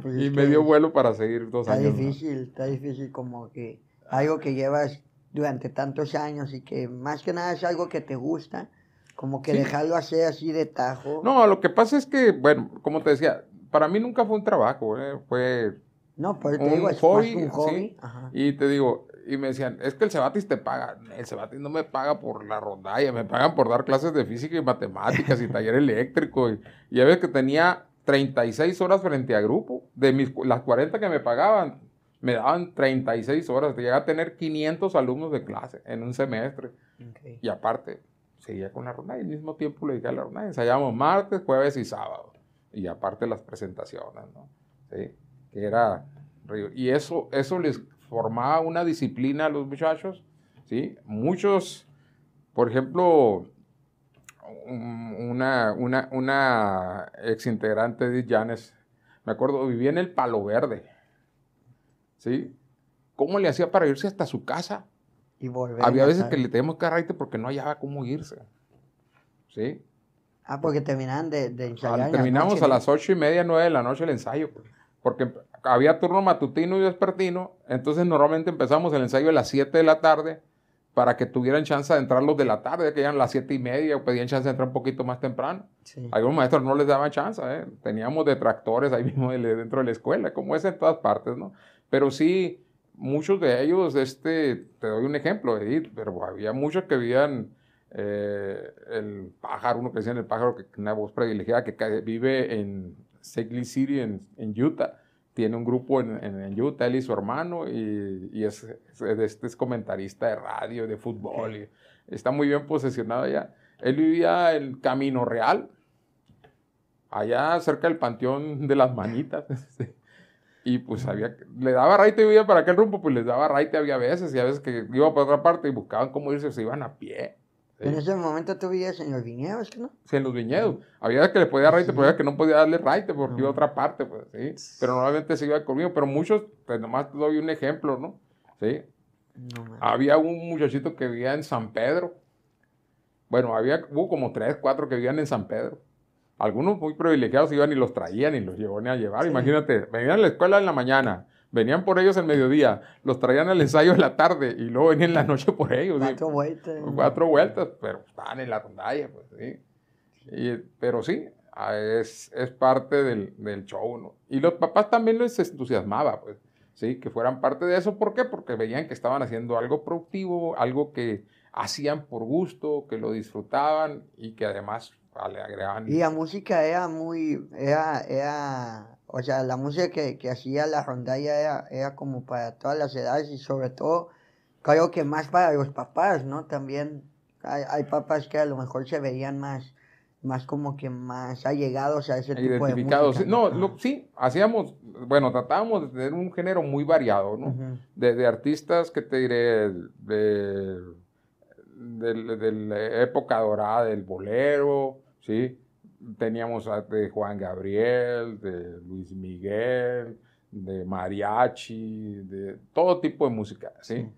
Pues y, me dio vuelo para seguir dos años. Está difícil, está difícil como que algo que llevas durante tantos años y que más que nada es algo que te gusta, como que dejarlo hacer así de tajo. No, lo que pasa es que, bueno, como te decía, para mí nunca fue un trabajo, eh, fue no, te un digo, es hobby, un hobby. y te digo, y me decían, es que el Cebatis te paga. El Cebatis no me paga por la rondalla, me pagan por dar clases de física y matemáticas y taller eléctrico. Y, ya ves que tenía 36 horas frente a grupo, de las 40 que me pagaban, me daban 36 horas, llegué a tener 500 alumnos de clase en un semestre. Y aparte, seguía con la ronda y al mismo tiempo le dije a la ronda ensayamos martes, jueves y sábado. Y aparte las presentaciones, ¿no? ¿Sí? Que era... Y eso, eso les formaba una disciplina a los muchachos, ¿sí? Muchos, por ejemplo, una, una, ex integrante de Janes, me acuerdo, vivía en el Palo Verde ¿sí? ¿Cómo le hacía para irse hasta su casa? Y volver. Había veces que le teníamos que arraigar porque no hallaba cómo irse. ¿Sí? Ah, porque terminaban de, ensayar. terminamos a las ocho y media, nueve de la noche el ensayo. Porque había turno matutino y vespertino. Entonces normalmente empezamos el ensayo a las siete de la tarde para que tuvieran chance de entrar los de la tarde, que eran las siete y media, o pedían chance de entrar un poquito más temprano. Sí. Algunos maestros no les daban chance, ¿eh? teníamos detractores ahí mismo dentro de la escuela, como es en todas partes, ¿no? Pero sí, muchos de ellos, este, te doy un ejemplo, Edith, pero había muchos que vivían eh, el pájaro, uno que decía en el pájaro, que una voz privilegiada, que vive en Segley City, en, Utah. Tiene un grupo en, Utah, él y su hermano, y, es, este es, comentarista de radio, de fútbol, y está muy bien posesionado allá. Él vivía en Camino Real, allá cerca del Panteón de las Manitas. Y pues había, le daba raite y vivía para aquel rumbo, pues les daba raite había veces, y a veces que iba para otra parte y buscaban cómo irse, se iban a pie. En ese momento tú vivías en los viñedos, ¿no? Sí, en los viñedos. Había que le podía raite, pero había que no podía darle raite porque iba a ah. otra parte, pues, ¿sí? Pero normalmente se iba conmigo, pero muchos, pues nomás te doy un ejemplo, ¿no? Sí. había un muchachito que vivía en San Pedro. Bueno, había, hubo como tres, cuatro que vivían en San Pedro. Algunos muy privilegiados iban y los traían y los llevaban a llevar. Imagínate, venían a la escuela en la mañana, venían por ellos en el mediodía, los traían al ensayo en la tarde y luego venían en la noche por ellos. Cuatro vueltas. Cuatro vueltas, pero estaban en la rondalla, pues sí. Y, pero sí, es, es parte del, show, ¿no? Y los papás también les entusiasmaba, pues, sí, que fueran parte de eso. ¿Por qué? Porque veían que estaban haciendo algo productivo, algo que hacían por gusto, que lo disfrutaban y que además y la música era muy, era, o sea, la música que, hacía la rondalla era, era como para todas las edades y sobre todo, creo que más para los papás, ¿no? También hay, papás que a lo mejor se veían más más como que más allegados a ese tipo de música. no, sí, hacíamos, bueno, tratábamos de tener un género muy variado, ¿no? de, artistas que te diré, de, de, de, la eh, época dorada del bolero, ¿sí? Teníamos de Juan Gabriel, de Luis Miguel, de mariachi, de todo tipo de música, ¿sí?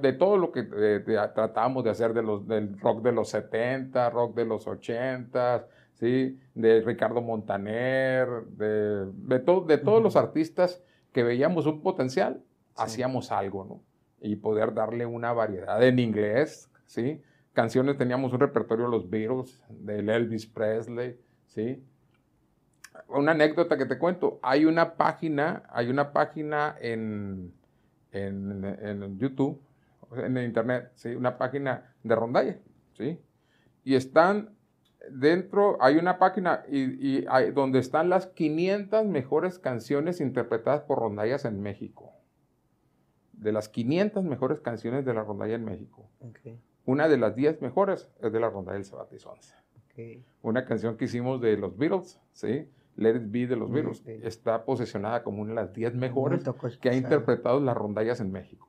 de todo lo que de, eh, tratábamos de hacer de del rock de los 70, rock de los 80, ¿sí? De Ricardo Montaner, de, de, todos los artistas que veíamos un potencial, hacíamos algo, ¿no? Y poder darle una variedad en inglés, ¿sí? canciones, teníamos un repertorio de los Beatles, del Elvis Presley, ¿sí? Una anécdota que te cuento, hay una página, hay una página en, en, en YouTube, en internet, ¿sí? Una página de rondalla, ¿sí? Y están dentro, hay una página y, donde están las 500 mejores canciones interpretadas por rondallas en México de las 500 mejores canciones de la rondalla en México una de las 10 mejores es de la ronda del sabatizón, 11. Una canción que hicimos de los Beatles, ¿sí? Let It Be de los mm, Beatles, está posicionada como una de las 10 mejores que ha interpretado las rondallas en México.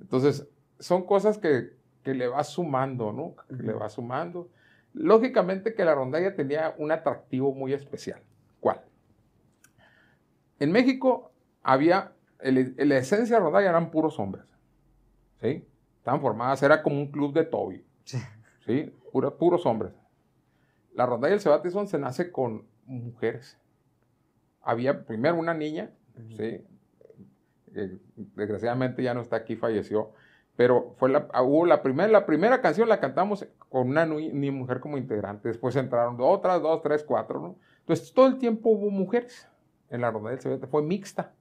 Entonces, son cosas que, le va sumando, ¿no? le va sumando. Lógicamente que la rondalla tenía un atractivo muy especial. ¿Cuál? En México había, la esencia de la rondalla eran puros hombres, ¿sí? Estaban formadas, era como un club de Toby. Sí. ¿sí? puros hombres. La ronda del Sebastián se nace con mujeres. Había primero una niña, ¿sí? Eh, desgraciadamente ya no está aquí, falleció. Pero fue la, ah, hubo la, primera, la primera canción la cantamos con una ni mujer como integrante. Después entraron otras, dos, tres, cuatro. ¿no? Entonces todo el tiempo hubo mujeres en la ronda del Cebete. Fue mixta.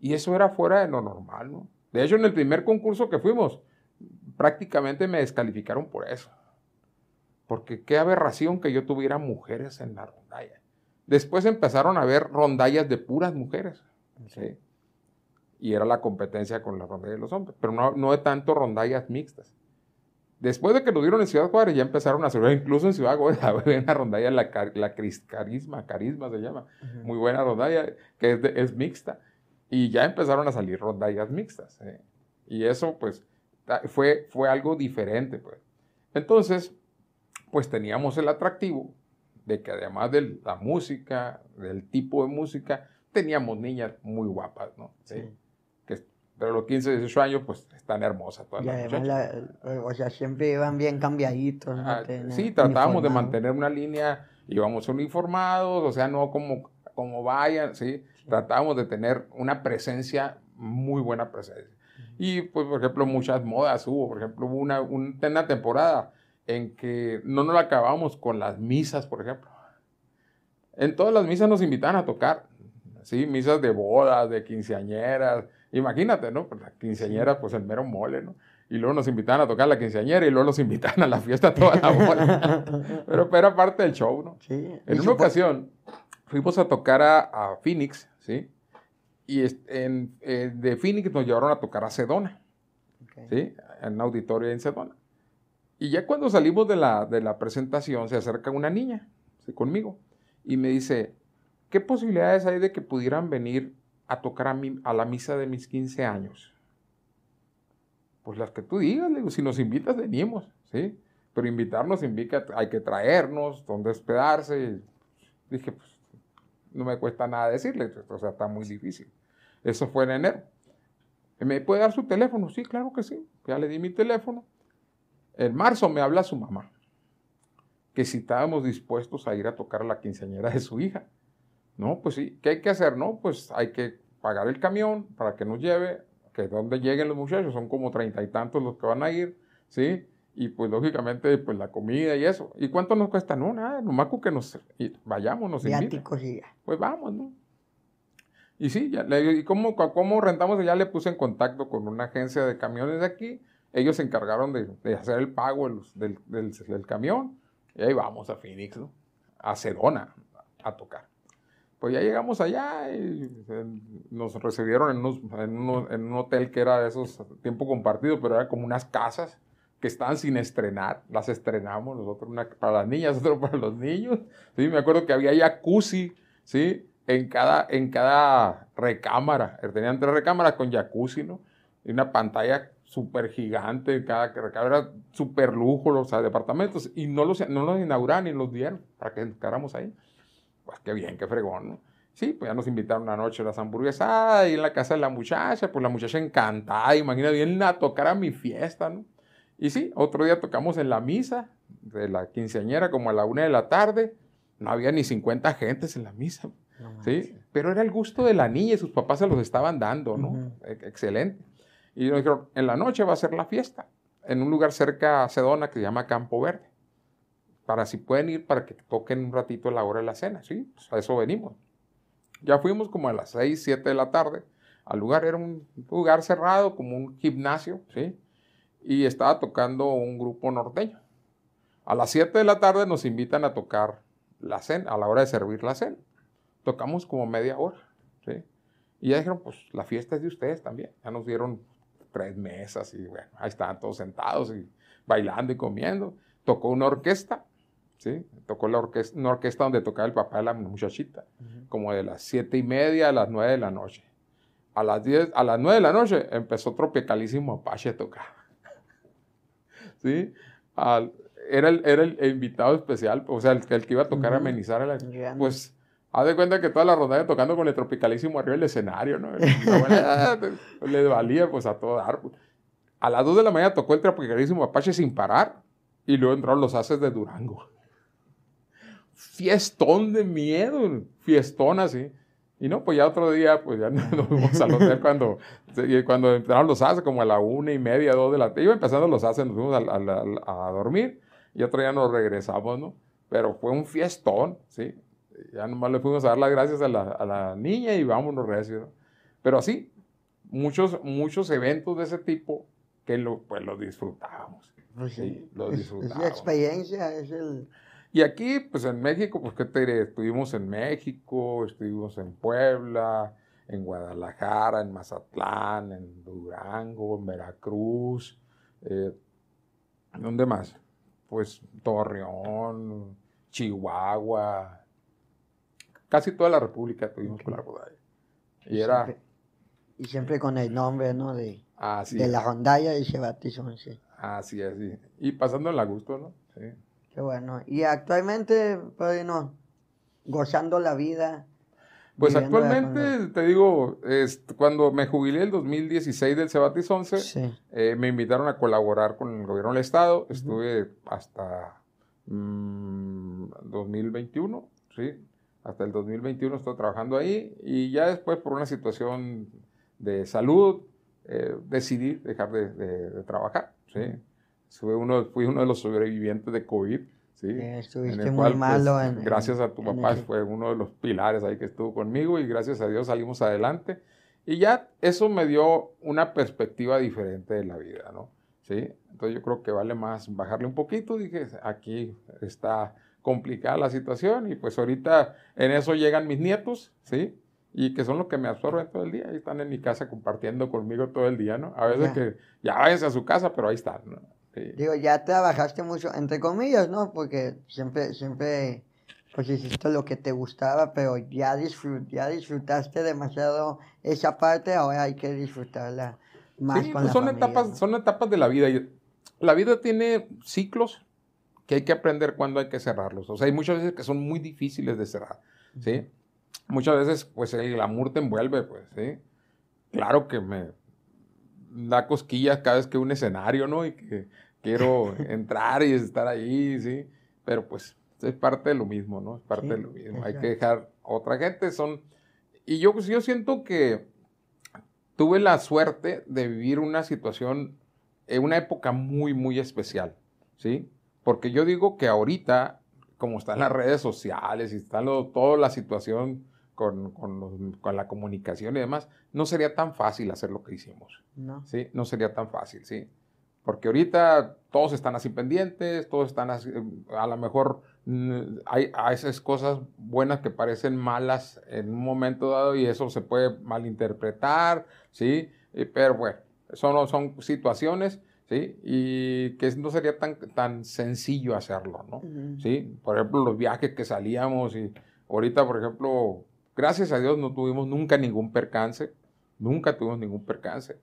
Y eso era fuera de lo normal. ¿no? De hecho, en el primer concurso que fuimos, prácticamente me descalificaron por eso. Porque qué aberración que yo tuviera mujeres en la rondalla. Después empezaron a ver rondallas de puras mujeres. ¿sí? Y era la competencia con las rondallas de los hombres, pero no, de tanto rondallas mixtas. Después de que lo dieron en Ciudad Juárez, ya empezaron a hacer, incluso en Ciudad Juárez, una rondalla, la, la Carisma, Carisma se llama, muy buena rondalla, que es, mixta. Y ya empezaron a salir rondallas mixtas. Y eso, pues, Ah, fue, fue algo diferente. Pues. Entonces, pues teníamos el atractivo de que además de la música, del tipo de música, teníamos niñas muy guapas, ¿no? Sí. Que, pero los 15, 18 años, pues están hermosas todas. o sea, siempre iban bien cambiaditos. Ah, sí, tratábamos de mantener una línea, íbamos uniformados, o sea, no como, como vayan, ¿sí? sí. Tratábamos de tener una presencia, muy buena presencia. Y, pues, por ejemplo, muchas modas hubo. Por ejemplo, hubo una, temporada en que no nos la acabamos con las misas, por ejemplo. En todas las misas nos invitaban a tocar, ¿sí? Misas de bodas, de quinceañeras. Imagínate, ¿no? Pues las quinceañeras, pues el mero mole, ¿no? Y luego nos invitaban a tocar la quinceañera y luego nos invitaban a la fiesta toda la bola. pero, era parte del show, ¿no? Sí. En una ocasión fuimos a tocar a, a Phoenix, ¿sí? Y en, eh, de Phoenix nos llevaron a tocar a Sedona, En un auditorio en Sedona. Y ya cuando salimos de la, presentación, se acerca una niña conmigo y me dice, ¿qué posibilidades hay de que pudieran venir a tocar a, a la misa de mis 15 años? Pues las que tú digas, si nos invitas, venimos, ¿sí? Pero invitarnos invita hay que traernos, dónde hospedarse. dije, pues no me cuesta nada decirle, o sea, está muy difícil. Eso fue en enero. ¿Me puede dar su teléfono? Sí, claro que sí. Ya le di mi teléfono. En marzo me habla su mamá, que si estábamos dispuestos a ir a tocar a la quinceañera de su hija. No, pues sí, ¿qué hay que hacer? No, pues hay que pagar el camión para que nos lleve, que donde lleguen los muchachos, son como treinta y tantos los que van a ir, ¿sí? y pues lógicamente pues la comida y eso. ¿Y cuánto nos cuesta? No, nada, ah, nomás que nos y vayamos, nos inviten. Pues vamos, ¿no? Y sí, y cómo, cómo rentamos, ya le puse en contacto con una agencia de camiones de aquí, ellos se encargaron de, hacer el pago del, del, camión, y ahí vamos a Phoenix, ¿no? A Sedona, a tocar. Pues ya llegamos allá y eh, nos recibieron en, en un hotel que era de esos tiempo compartido, pero era como unas casas que están sin estrenar, las estrenamos nosotros, una para las niñas, otra para los niños. Sí, me acuerdo que había jacuzzi, ¿sí? En cada, en cada recámara, eh, tenían tres recámaras con jacuzzi, ¿no? Y una pantalla súper gigante, cada recámara era súper lujo, los sea, departamentos, y no los, no los inauguraron ni los dieron para que nos quedáramos ahí. Pues qué bien, qué fregón, ¿no? Sí, pues ya nos invitaron una noche a las hamburguesadas y en la casa de la muchacha, pues la muchacha encantada, Imagínate, bien a tocar a mi fiesta, ¿no? Y sí, otro día tocamos en la misa de la quinceañera como a la una de la tarde. No había ni 50 gentes en la misa. ¿sí? Pero era el gusto de la niña y sus papás se los estaban dando, ¿no? E-, excelente. Y nos dijeron, en la noche va a ser la fiesta, en un lugar cerca a Sedona que se llama Campo Verde. Para si pueden ir, para que toquen un ratito la hora de la cena, ¿sí? Pues, a eso venimos. Ya fuimos como a las seis, siete de la tarde al lugar. Era un lugar cerrado, como un gimnasio, ¿sí? y estaba tocando un grupo norteño. A las 7 de la tarde nos invitan a tocar la cena, a la hora de servir la cena. Tocamos como media hora, Y ya dijeron, pues la fiesta es de ustedes también. Ya nos dieron tres mesas y bueno, ahí estaban todos sentados y bailando y comiendo. Tocó una orquesta, ¿sí? Tocó la orquesta, una orquesta donde tocaba el papá de la muchachita, como de las siete y media a las nueve de la noche. A las diez, a las nueve de la noche empezó Tropicalísimo Apache a tocar. ¿sí? era, el, invitado especial, o sea, el, que iba a tocar a amenizar a la... Pues, haz de cuenta que toda la rondalla tocando con el tropicalísimo arriba del escenario, ¿no? Pues, le valía, pues, a todo dar. A las 2 de la mañana tocó el tropicalísimo Apache sin parar y luego entraron los haces de Durango. Fiestón de miedo, fiestón así. Y no, pues ya otro día, pues ya nos fuimos al hotel cuando, cuando entraron los haces, como a la una y media, dos de la tarde. Iba empezando los haces, nos fuimos a, a, dormir y otro día nos regresamos, ¿no? Pero fue un fiestón, ¿sí? Ya nomás le fuimos a dar las gracias a la, a la niña y vámonos recio, Pero así, muchos, muchos eventos de ese tipo que lo, pues lo disfrutábamos. Pues sí, sí, disfrutábamos. Es la experiencia, es el... Y aquí, pues en México, pues qué te diré, estuvimos en México, estuvimos en Puebla, en Guadalajara, en Mazatlán, en Durango, en Veracruz, eh, ¿dónde más? Pues Torreón, Chihuahua, casi toda la República estuvimos con la rodalla. Y, era... y siempre con el nombre, ¿no? De, de la rondalla de Sebastián. Así así Y pasando el gusto, ¿no? Sí. Qué bueno. Y actualmente, no gozando la vida. Pues actualmente, te digo, cuando me jubilé el 2016 del Cebatis 11, eh, me invitaron a colaborar con el gobierno del Estado. Estuve hasta 2021, mm, ¿sí? Hasta el 2021 estoy trabajando ahí y ya después por una situación de salud eh, decidí dejar de, trabajar, ¿sí? Fui uno, fui uno de los sobrevivientes de COVID. Sí, eh, estuviste muy pues, malo. gracias a tu papá, fue uno de los pilares ahí que estuvo conmigo y gracias a Dios salimos adelante. Y ya eso me dio una perspectiva diferente de la vida, ¿no? Sí, entonces yo creo que vale más bajarle un poquito. Dije, aquí está complicada la situación y pues ahorita en eso llegan mis nietos, ¿sí? y que son los que me absorben todo el día. Ahí están en mi casa compartiendo conmigo todo el día, ¿no? A veces que ya váyanse a su casa, pero ahí están, ¿no? Digo, ya trabajaste mucho, entre comillas, ¿no? Porque siempre, siempre, pues hiciste lo que te gustaba, pero ya, disfrut, disfrutaste demasiado esa parte, ahora hay que disfrutarla más sí, son etapas, son etapas de la vida. La vida tiene ciclos que hay que aprender cuando hay que cerrarlos. O sea, hay muchas veces que son muy difíciles de cerrar, ¿sí? Muchas veces, pues, el amor te envuelve, pues, ¿sí? Claro que me da cosquillas cada vez que un escenario, ¿no? Y que quiero entrar y estar ahí, ¿sí? Pero pues es parte de lo mismo, ¿no? Es parte de lo mismo. Hay que dejar otra gente. Son. Y yo, pues, yo siento que tuve la suerte de vivir una situación, en eh, una época muy, muy especial, ¿sí? Porque yo digo que ahorita, como están las redes sociales y está lo, toda la situación con, la comunicación y demás, no sería tan fácil hacer lo que hicimos. No. ¿sí? No sería tan fácil, ¿sí? Porque ahorita todos están así pendientes, todos están así, a lo mejor mm, hay a esas cosas buenas que parecen malas en un momento dado y eso se puede malinterpretar, ¿sí? Eh, pero bueno, son, son situaciones, ¿sí? Y que no sería tan, tan sencillo hacerlo, ¿no? ¿Sí? Por ejemplo, los viajes que salíamos y ahorita, por ejemplo, Gracias a Dios no tuvimos nunca ningún percance, nunca tuvimos ningún percance.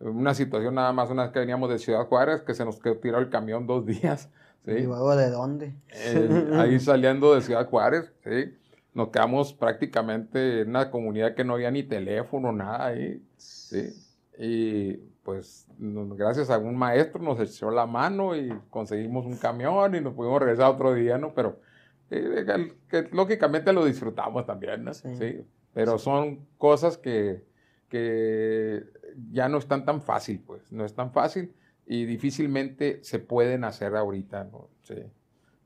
Una situación nada más, una vez que veníamos de Ciudad Juárez, que se nos quedó tirado el camión dos días. ¿Y luego de dónde? Eh, ahí saliendo de Ciudad Juárez, ¿sí? nos quedamos prácticamente en una comunidad que no había ni teléfono, nada ahí. ¿sí? Y pues gracias a un maestro nos echó la mano y conseguimos un camión y nos pudimos regresar otro día, ¿no? Pero que, lógicamente lo disfrutamos también, Sí. pero son cosas que, ya no están tan fácil, pues, no es tan fácil y difícilmente se pueden hacer ahorita, ¿no? Sí.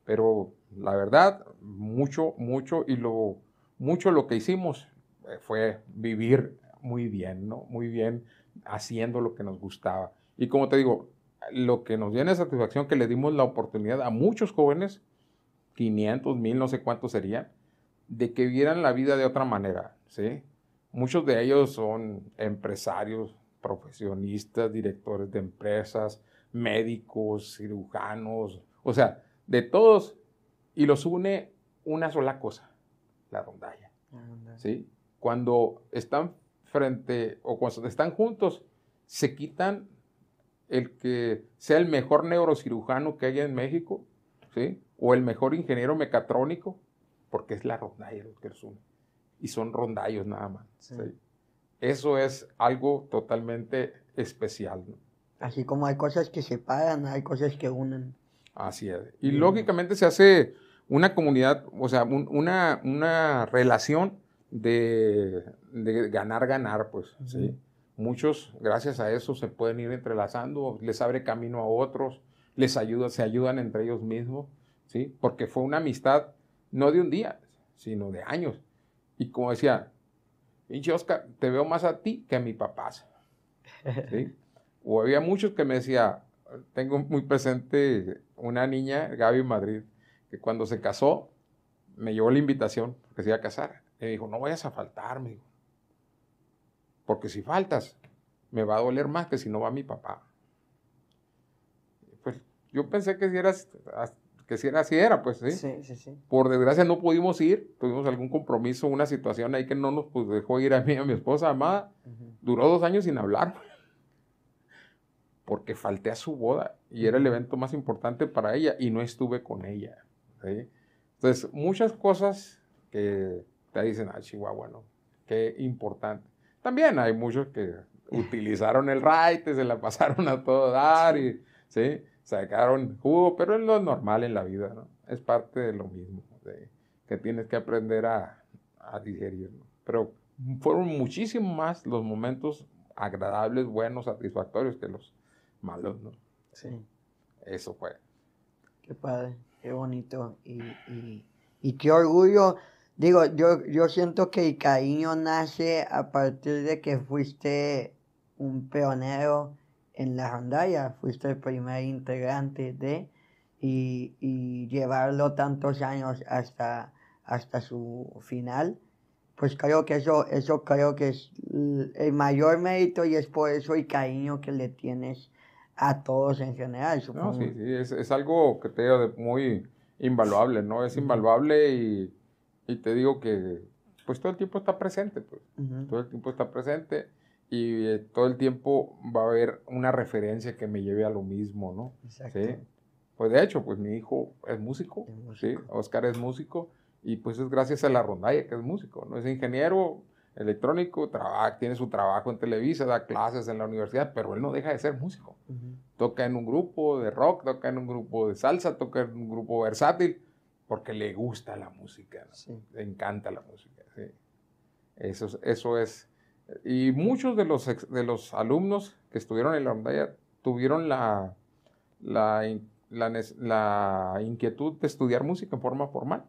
Pero la verdad, mucho, mucho y lo, mucho lo que hicimos eh, fue vivir muy bien, ¿no? Muy bien haciendo lo que nos gustaba. Y como te digo, lo que nos viene de satisfacción que le dimos la oportunidad a muchos jóvenes 500, 1000, no sé cuántos serían, de que vieran la vida de otra manera, ¿sí? Muchos de ellos son empresarios, profesionistas, directores de empresas, médicos, cirujanos, o sea, de todos, y los une una sola cosa, la rondalla, ¿sí? Cuando están frente o cuando están juntos, se quitan el que sea el mejor neurocirujano que haya en México, ¿sí? o el mejor ingeniero mecatrónico, porque es la rondalla los que resume. Y son rondallos nada más. Eso es algo totalmente especial. Así como hay cosas que se separan, hay cosas que unen. Así es. Y lógicamente se hace una comunidad, o sea, una, una, relación de, ganar, ganar, pues, ¿sí? Muchos, gracias a eso, se pueden ir entrelazando, les abre camino a otros, les ayuda, se ayudan entre ellos mismos. Porque fue una amistad no de un día, sino de años. Y como decía, pinche Oscar, te veo más a ti que a mi papá. ¿sí? o había muchos que me decía, tengo muy presente una niña, Gaby Madrid, que cuando se casó, me llevó la invitación que se iba a casar. Me dijo, no vayas a faltar, Porque si faltas, me va a doler más que si no va mi papá. Pues yo pensé que si eras que si era así era, pues ¿sí? Sí, sí, sí. Por desgracia no pudimos ir, tuvimos algún compromiso, una situación ahí que no nos pues, dejó ir a mí, a mi esposa amada. Duró dos años sin hablar, porque falté a su boda y era el evento más importante para ella y no estuve con ella. Entonces, muchas cosas que te dicen, ah, Chihuahua, ¿no? Qué importante. También hay muchos que utilizaron el raite, se la pasaron a todo dar y, ¿sí? sacaron jugo, pero es lo normal en la vida, ¿no? Es parte de lo mismo, de, que tienes que aprender a, a digerir, Pero fueron muchísimo más los momentos agradables, buenos, satisfactorios que los malos, ¿no? Sí. Eso fue. Qué padre, qué bonito y, qué orgullo. Digo, yo, yo siento que el cariño nace a partir de que fuiste un peonero en la rondalla, fuiste el primer integrante de y, llevarlo tantos años hasta, hasta su final, pues creo que eso, eso creo que es el mayor mérito y es por eso el cariño que le tienes a todos en general, No, sí, es, algo que te digo de muy invaluable, ¿no? Es invaluable y, te digo que pues todo el tiempo está presente, pues. todo el tiempo está presente y eh, todo el tiempo va a haber una referencia que me lleve a lo mismo, ¿no? Exacto. ¿Sí? Pues de hecho, pues mi hijo es músico, ¿sí? Oscar es músico y pues es gracias a la rondalla que es músico, ¿no? Es ingeniero electrónico, trabaja, tiene su trabajo en Televisa, da clases en la universidad, pero él no deja de ser músico. Toca en un grupo de rock, toca en un grupo de salsa, toca en un grupo versátil, porque le gusta la música, sí. le encanta la música. ¿sí? Eso, eso es y muchos de los, de los alumnos que estuvieron en la rondalla tuvieron la, la, la, inquietud de estudiar música en forma formal.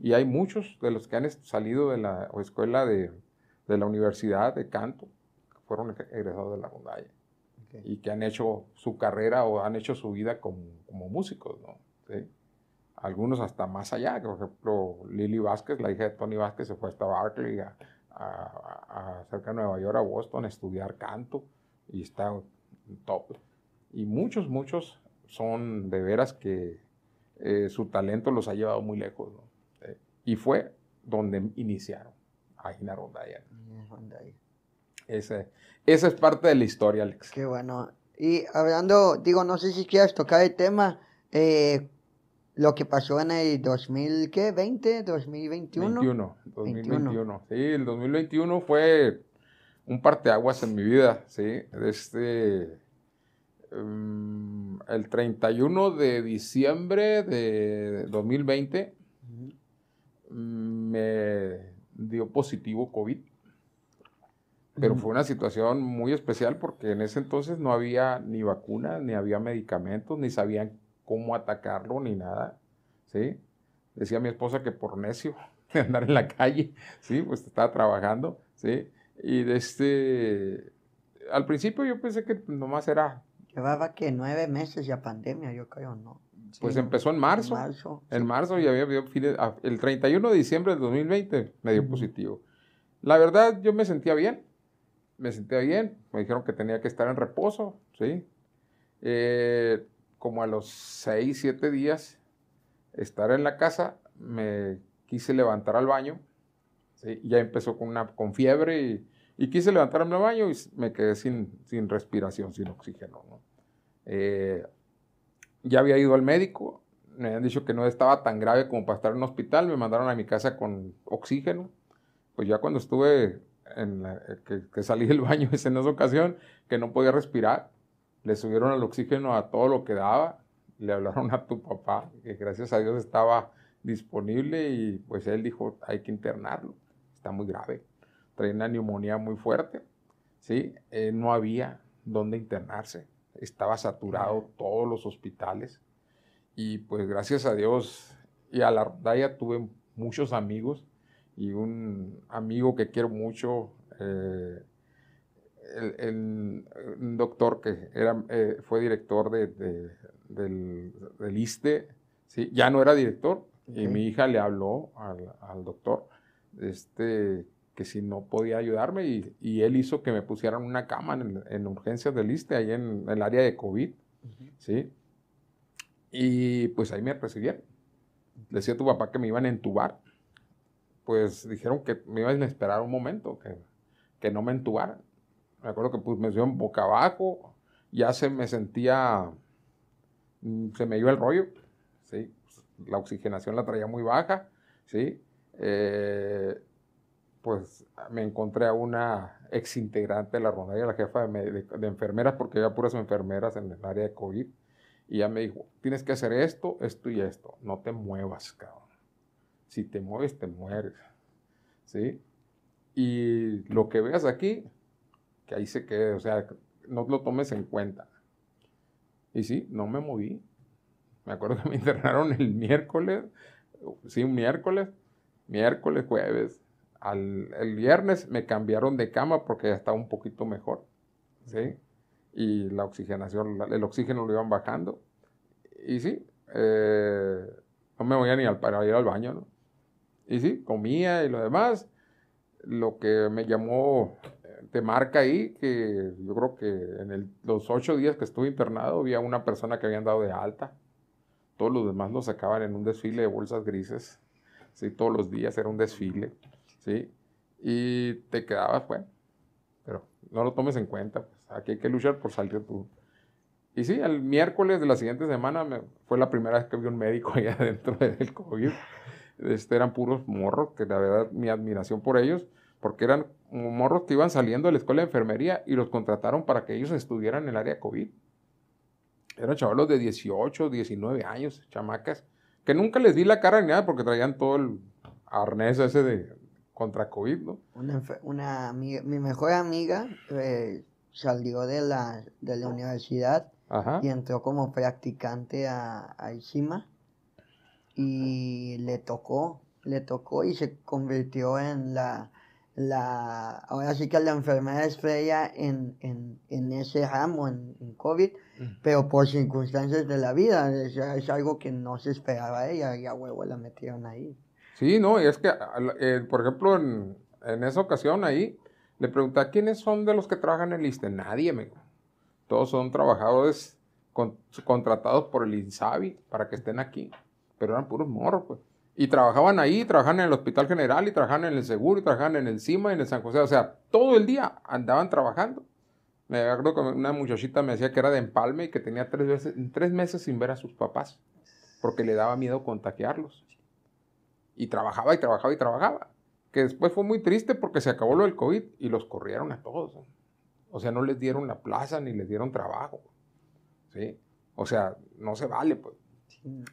Y hay muchos de los que han salido de la escuela de, de la universidad de canto, que fueron egresados de la rondalla. Y que han hecho su carrera o han hecho su vida como, músicos, ¿no? Algunos hasta más allá, por ejemplo, Lili Vázquez, la hija de Tony Vázquez, se fue hasta Barclay a, cerca de Nueva York, a Boston, a estudiar canto y está top. Y muchos, muchos son de veras que eh, su talento los ha llevado muy lejos. Eh, y fue donde iniciaron, A Gina Rondaya. Esa, es parte de la historia, Alex. Qué bueno. Y hablando, digo, no sé si quieras tocar el tema, eh, lo que pasó en el 2020, ¿qué? ¿2021? 2021. Sí, el 2021 fue un parteaguas en mi vida, ¿sí? Este, mm, el 31 de diciembre de 2020 mm, me dio positivo COVID, pero fue una situación muy especial porque en ese entonces no había ni vacunas, ni había medicamentos, ni sabían cómo atacarlo ni nada, ¿sí? Decía mi esposa que por necio de andar en la calle, ¿sí? Pues estaba trabajando, ¿sí? Y de este, al principio yo pensé que nomás era... Llevaba que nueve meses ya pandemia, yo creo, ¿no? Pues empezó en marzo. En marzo, y había, ah, el 31 de diciembre del 2020 me dio positivo. La verdad, yo me sentía bien. Me sentía bien. Me dijeron que tenía que estar en reposo, ¿sí? Eh, como a los 6, 7 días estar en la casa, me quise levantar al baño. Ya empezó con, una, con fiebre y, quise levantarme al baño y me quedé sin, sin respiración, sin oxígeno. Eh, ya había ido al médico, me habían dicho que no estaba tan grave como para estar en un hospital, me mandaron a mi casa con oxígeno. Pues ya cuando estuve, en eh, que, salí del baño en esa ocasión, que no podía respirar, le subieron el oxígeno a todo lo que daba, le hablaron a tu papá, que gracias a Dios estaba disponible y pues él dijo, hay que internarlo, está muy grave, trae una neumonía muy fuerte, ¿sí? Eh, no había dónde internarse, estaba saturado todos los hospitales y pues gracias a Dios y a la rondalla tuve muchos amigos y un amigo que quiero mucho, eh, el, eh, doctor que era, eh, fue director de, del, ISTE, ya no era director, y mi hija le habló al, doctor este, que si no podía ayudarme, y, él hizo que me pusieran una cama en, en urgencias del ISTE, ahí en, el área de COVID, ¿sí? Y pues ahí me recibieron. Decía tu papá que me iban a entubar. Pues dijeron que me iban a esperar un momento, que, que no me entubaran me acuerdo que pues, me en boca abajo, ya se me sentía, mm, se me iba el rollo, ¿sí? la oxigenación la traía muy baja, ¿sí? Eh, pues me encontré a una ex integrante de la rondalla, la jefa de, enfermeras, porque había puras enfermeras en el área de COVID, y ella me dijo, tienes que hacer esto, esto y esto, no te muevas, cabrón. Si te mueves, te mueres, ¿sí? Y lo que veas aquí, que ahí se quede, o sea, no lo tomes en cuenta. Y sí, no me moví. Me acuerdo que me internaron el miércoles, sí, un miércoles, miércoles, jueves. el viernes me cambiaron de cama porque ya estaba un poquito mejor, ¿sí? Y la oxigenación, el oxígeno lo iban bajando. Y sí, eh, no me voy ni al, para ir al baño, Y sí, comía y lo demás. Lo que me llamó te marca ahí que yo creo que en los ocho días que estuve internado había una persona que habían dado de alta. Todos los demás lo sacaban en un desfile de bolsas grises. ¿sí? Todos los días era un desfile. ¿sí? Y te quedabas, bueno, pero no lo tomes en cuenta. Pues, aquí hay que luchar por salir tú. Y sí, el miércoles de la siguiente semana me, fue la primera vez que vi un médico allá dentro del COVID. Este, eran puros morros, que la verdad mi admiración por ellos porque eran morros que iban saliendo de la escuela de enfermería y los contrataron para que ellos estuvieran en el área COVID. Eran chavalos de 18, 19 años, chamacas, que nunca les di la cara ni nada porque traían todo el arnés ese de contra COVID, ¿no? Una, mi mejor amiga eh, salió de la, de la universidad y entró como practicante a, a y le tocó, le tocó y se convirtió en la la, ahora sí que la enfermedad estrella en, en, en ese ramo, en, COVID, mm. pero por circunstancias de la vida, es, algo que no se esperaba ella y a huevo la metieron ahí. Sí, no, y es que, eh, por ejemplo, en, en, esa ocasión ahí, le pregunté, ¿quiénes son de los que trabajan en el ISTE? Nadie, amigo. Todos son trabajadores con, contratados por el INSABI para que estén aquí, pero eran puros morros, pues. Y trabajaban ahí, trabajaban en el Hospital General, y trabajaban en el Seguro, y trabajaban en el CIMA, y en el San José. O sea, todo el día andaban trabajando. Me acuerdo que una muchachita me decía que era de empalme y que tenía tres, veces, tres meses sin ver a sus papás, porque le daba miedo contagiarlos. Y trabajaba y trabajaba y trabajaba. Que después fue muy triste porque se acabó lo del COVID y los corrieron a todos. O sea, no les dieron la plaza ni les dieron trabajo. ¿Sí? O sea, no se vale, pues.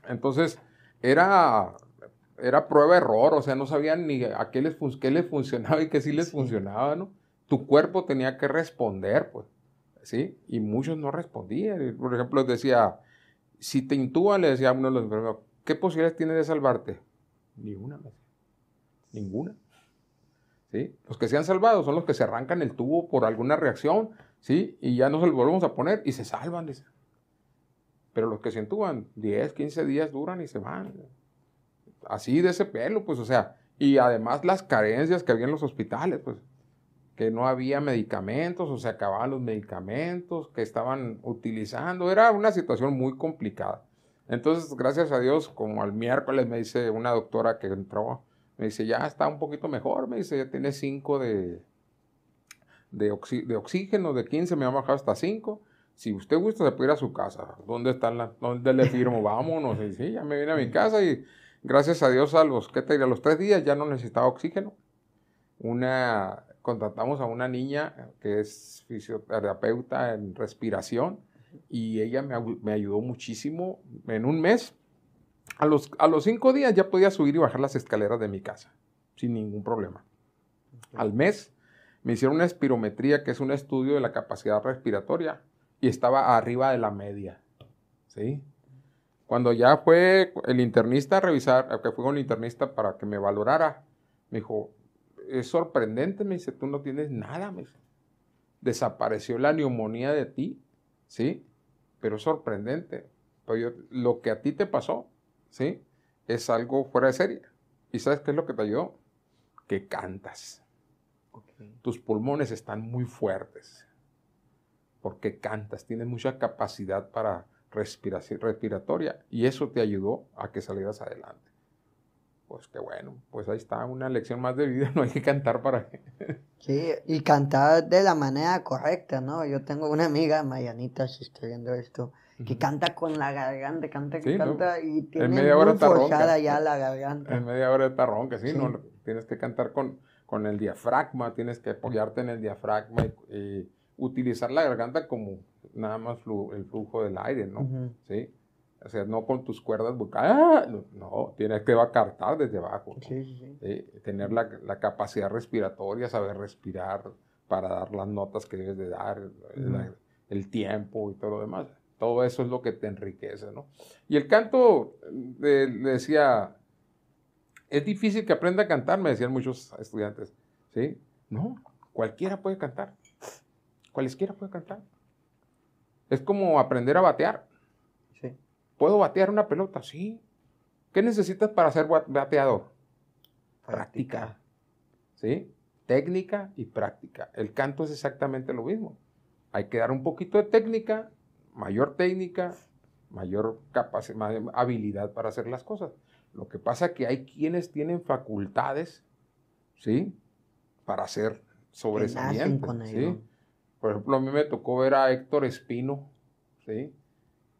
Entonces, era era prueba-error, o sea, no sabían ni a qué les, funcionaba y qué sí les funcionaba, ¿no? Tu cuerpo tenía que responder, pues, ¿sí? Y muchos no respondían. Por ejemplo, decía, si te intuban, le decía a uno de los enfermeros, ¿qué posibilidades tienes de salvarte? Ninguna, ninguna. ¿Sí? Los que se han salvado son los que se arrancan el tubo por alguna reacción, ¿sí? Y ya no se lo volvemos a poner y se salvan, dice. Pero los que se intuban, 10, 15 días duran y se van así de ese pelo, pues, o sea, y además las carencias que había en los hospitales, pues, que no había medicamentos, o se acababan los medicamentos que estaban utilizando, era una situación muy complicada. Entonces, gracias a Dios, como al miércoles me dice una doctora que entró, me dice, ya está un poquito mejor, me dice, ya tiene 5 de, de, oxígeno, de 15 me ha bajado hasta 5. Si usted gusta, se puede ir a su casa. ¿Dónde, están la, le firmo? Vámonos. Y sí, ya me viene a mi casa y Gracias a Dios a los, los tres días ya no necesitaba oxígeno. Una, contratamos a una niña que es fisioterapeuta en respiración y ella me, ayudó muchísimo en un mes. A los, a los cinco días ya podía subir y bajar las escaleras de mi casa sin ningún problema. Al mes me hicieron una espirometría, que es un estudio de la capacidad respiratoria, y estaba arriba de la media. ¿Sí? Cuando ya fue el internista a revisar, que fue con el internista para que me valorara, me dijo, es sorprendente, me dice, tú no tienes nada, me dice. Desapareció la neumonía de ti, ¿sí? Pero es sorprendente. Pero lo que a ti te pasó, ¿sí? Es algo fuera de serie. ¿Y sabes qué es lo que te ayudó? Que cantas. Tus pulmones están muy fuertes. Porque cantas, tienes mucha capacidad para respiración respiratoria y eso te ayudó a que salieras adelante. Pues que bueno, pues ahí está una lección más de vida, no hay que cantar para... sí, y cantar de la manera correcta, ¿no? Yo tengo una amiga, Mayanita, si estoy viendo esto, que canta con la garganta, canta, canta y tiene en media hora muy forjada ya la garganta. En media hora está ronca, sí, sí. No, tienes que cantar con, con el diafragma, tienes que apoyarte en el diafragma y utilizar la garganta como, nada más el flujo del aire, ¿no? O sea, no con tus cuerdas bucales, ¡ah! no, tienes que vacartar desde abajo. Tener la, capacidad respiratoria, saber respirar para dar las notas que debes de dar, el tiempo y todo lo demás. Todo eso es lo que te enriquece, ¿no? Y el canto, decía, es difícil que aprenda a cantar, me decían muchos estudiantes, ¿sí? No, cualquiera puede cantar, cualquiera puede cantar. Es como aprender a batear. Sí. ¿Puedo batear una pelota? Sí. ¿Qué necesitas para ser bateador? Práctica. ¿Sí? Técnica y práctica. El canto es exactamente lo mismo. Hay que dar un poquito de técnica, mayor técnica, mayor capacidad, habilidad para hacer las cosas. Lo que pasa es que hay quienes tienen facultades, ¿sí? Para hacer sobresalientes. ¿sí? Por ejemplo, a mí me tocó ver a Héctor Espino, ¿sí?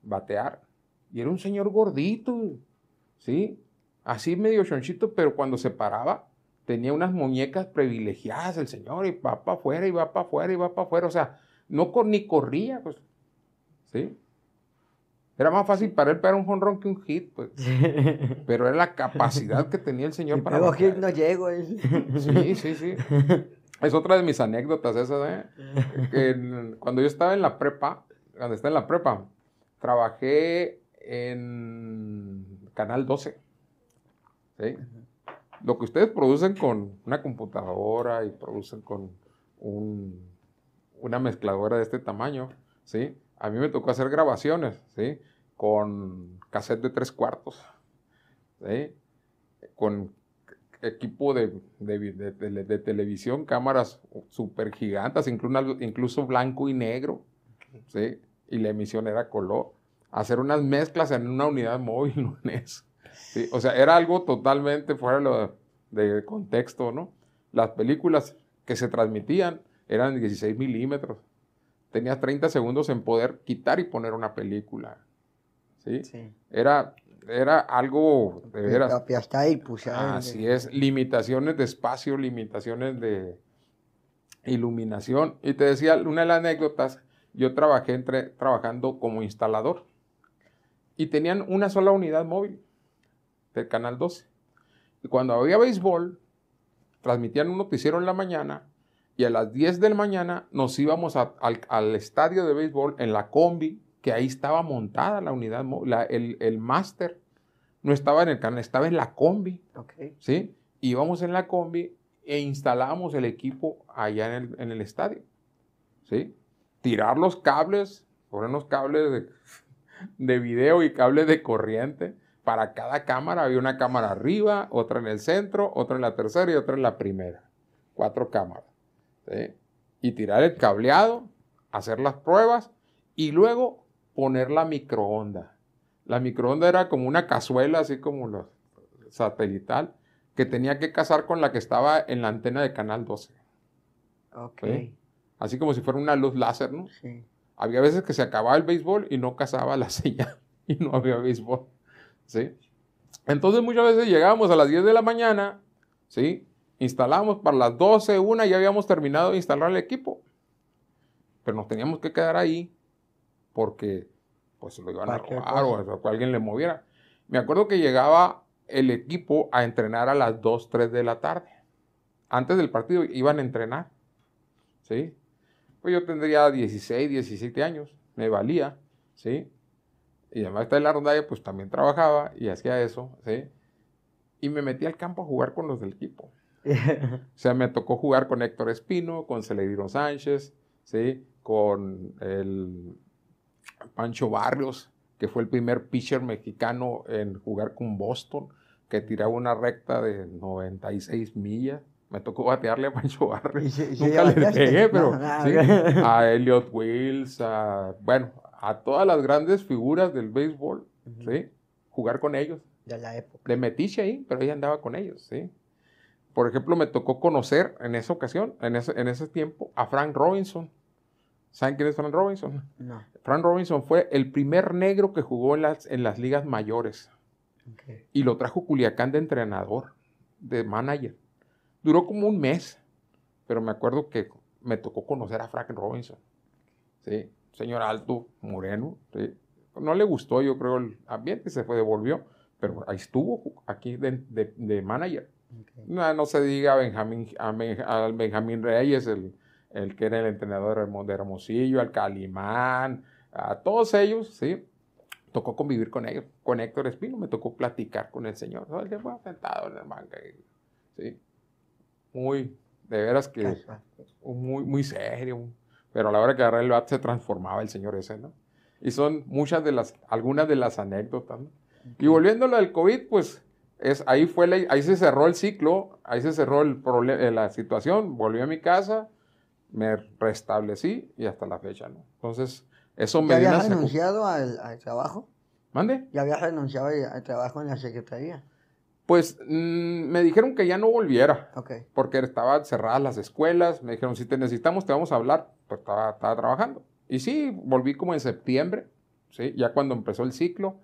Batear. Y era un señor gordito, ¿sí? Así medio chonchito, pero cuando se paraba, tenía unas muñecas privilegiadas el señor, y va para afuera, y va para afuera, y va para afuera. O sea, no cor ni corría, pues, ¿sí? Era más fácil para él pegar un jonrón que un hit, pues. Pero era la capacidad que tenía el señor para. Pero hit no llego. ¿eh? Sí, sí, sí. Es otra de mis anécdotas esa de ¿eh? que cuando yo estaba en la prepa, cuando estaba en la prepa, trabajé en Canal 12. Lo que ustedes producen con una computadora y producen con una mezcladora de este tamaño, ¿sí? A mí me tocó hacer grabaciones, ¿sí? Con cassette de tres cuartos, ¿sí? Con equipo de, de, televisión, cámaras super gigantes, incluso, blanco y negro, ¿sí? y la emisión era color. Hacer unas mezclas en una unidad móvil, no es. O sea, era algo totalmente fuera de contexto, ¿no? Las películas que se transmitían eran 16 milímetros. Tenías 30 segundos en poder quitar y poner una película. ¿sí? sí. Era era algo de veras. Hasta ahí, pues, Así es, limitaciones de espacio, limitaciones de iluminación. Y te decía, una de las anécdotas, yo trabajé entre, trabajando como instalador y tenían una sola unidad móvil del Canal 12. Y cuando había béisbol, transmitían un noticiero en la mañana y a las 10 de la mañana nos íbamos al estadio de béisbol en la combi que ahí estaba montada la unidad, el, máster. No estaba en el canal, estaba en la combi. ¿sí? Íbamos en la combi e instalamos el equipo allá en el, estadio. ¿sí? Tirar los cables, poner los cables de, de video y cables de corriente para cada cámara. Había una cámara arriba, otra en el centro, otra en la tercera y otra en la primera. Cuatro cámaras. Y tirar el cableado, hacer las pruebas y luego poner la microonda. La microonda era como una cazuela, así como los satelital, que tenía que casar con la que estaba en la antena de Canal 12. Ok. Así como si fuera una luz láser, ¿no? Sí. Había veces que se acababa el béisbol y no cazaba la señal y no había béisbol, ¿sí? Entonces muchas veces llegábamos a las 10 de la mañana, ¿sí? Instalamos para las 12, 1, ya habíamos terminado de instalar el equipo. Pero nos teníamos que quedar ahí porque pues lo iban a robar o, alguien le moviera. Me acuerdo que llegaba el equipo a entrenar a las 2, 3 de la tarde. Antes del partido iban a entrenar. ¿Sí? Pues yo tendría 16, 17 años, me valía, ¿sí? Y además está en la rondalla, pues también trabajaba y hacía eso, ¿sí? Y me metí al campo a jugar con los del equipo. o sea, me tocó jugar con Héctor Espino, con Celedino Sánchez, ¿sí? Con el Pancho Barrios, que fue el primer pitcher mexicano en jugar con Boston, que tiraba una recta de 96 millas. Me tocó batearle a Pancho Barrios. Nunca le pegué, pero a Elliot Wills, a, bueno, a todas las grandes figuras del béisbol, ¿sí? Jugar con ellos. De la época. Le metí ahí, pero ella andaba con ellos, ¿sí? Por ejemplo, me tocó conocer en esa ocasión, en ese, en ese tiempo, a Frank Robinson ¿Saben quién es Frank Robinson? No. Frank Robinson fue el primer negro que jugó en las, en las ligas mayores. Y lo trajo Culiacán de entrenador, de manager. Duró como un mes, pero me acuerdo que me tocó conocer a Frank Robinson. ¿sí? Señor alto, moreno. No le gustó, yo creo, el ambiente, se fue, devolvió, pero ahí estuvo, aquí de, de, manager. No, no, se diga a Benjamín, a Benjamín Reyes, el el que era el entrenador de Hermosillo, al Calimán, a todos ellos, ¿sí? Tocó convivir con ellos, con Héctor Espino, me tocó platicar con el señor, todo el tiempo sentado en la banca, ¿sí? Muy, de veras que, muy, muy serio, pero a la hora que agarré el bat se transformaba el señor ese, ¿no? Y son muchas de las, algunas de las anécdotas, Y volviéndolo al COVID, pues es, ahí, fue ahí se cerró el ciclo, ahí se cerró el eh, la situación, volvió a mi casa, me restablecí y hasta la fecha, ¿no? Entonces, eso me... ¿Ya habías renunciado al, trabajo? ¿Mande? ¿Ya habías renunciado al trabajo en la secretaría? Pues mm, me dijeron que ya no volviera, Ok. porque estaban cerradas las escuelas, me dijeron, si te necesitamos te vamos a hablar, pues estaba, trabajando. Y sí, volví como en septiembre, ¿sí? ya cuando empezó el ciclo,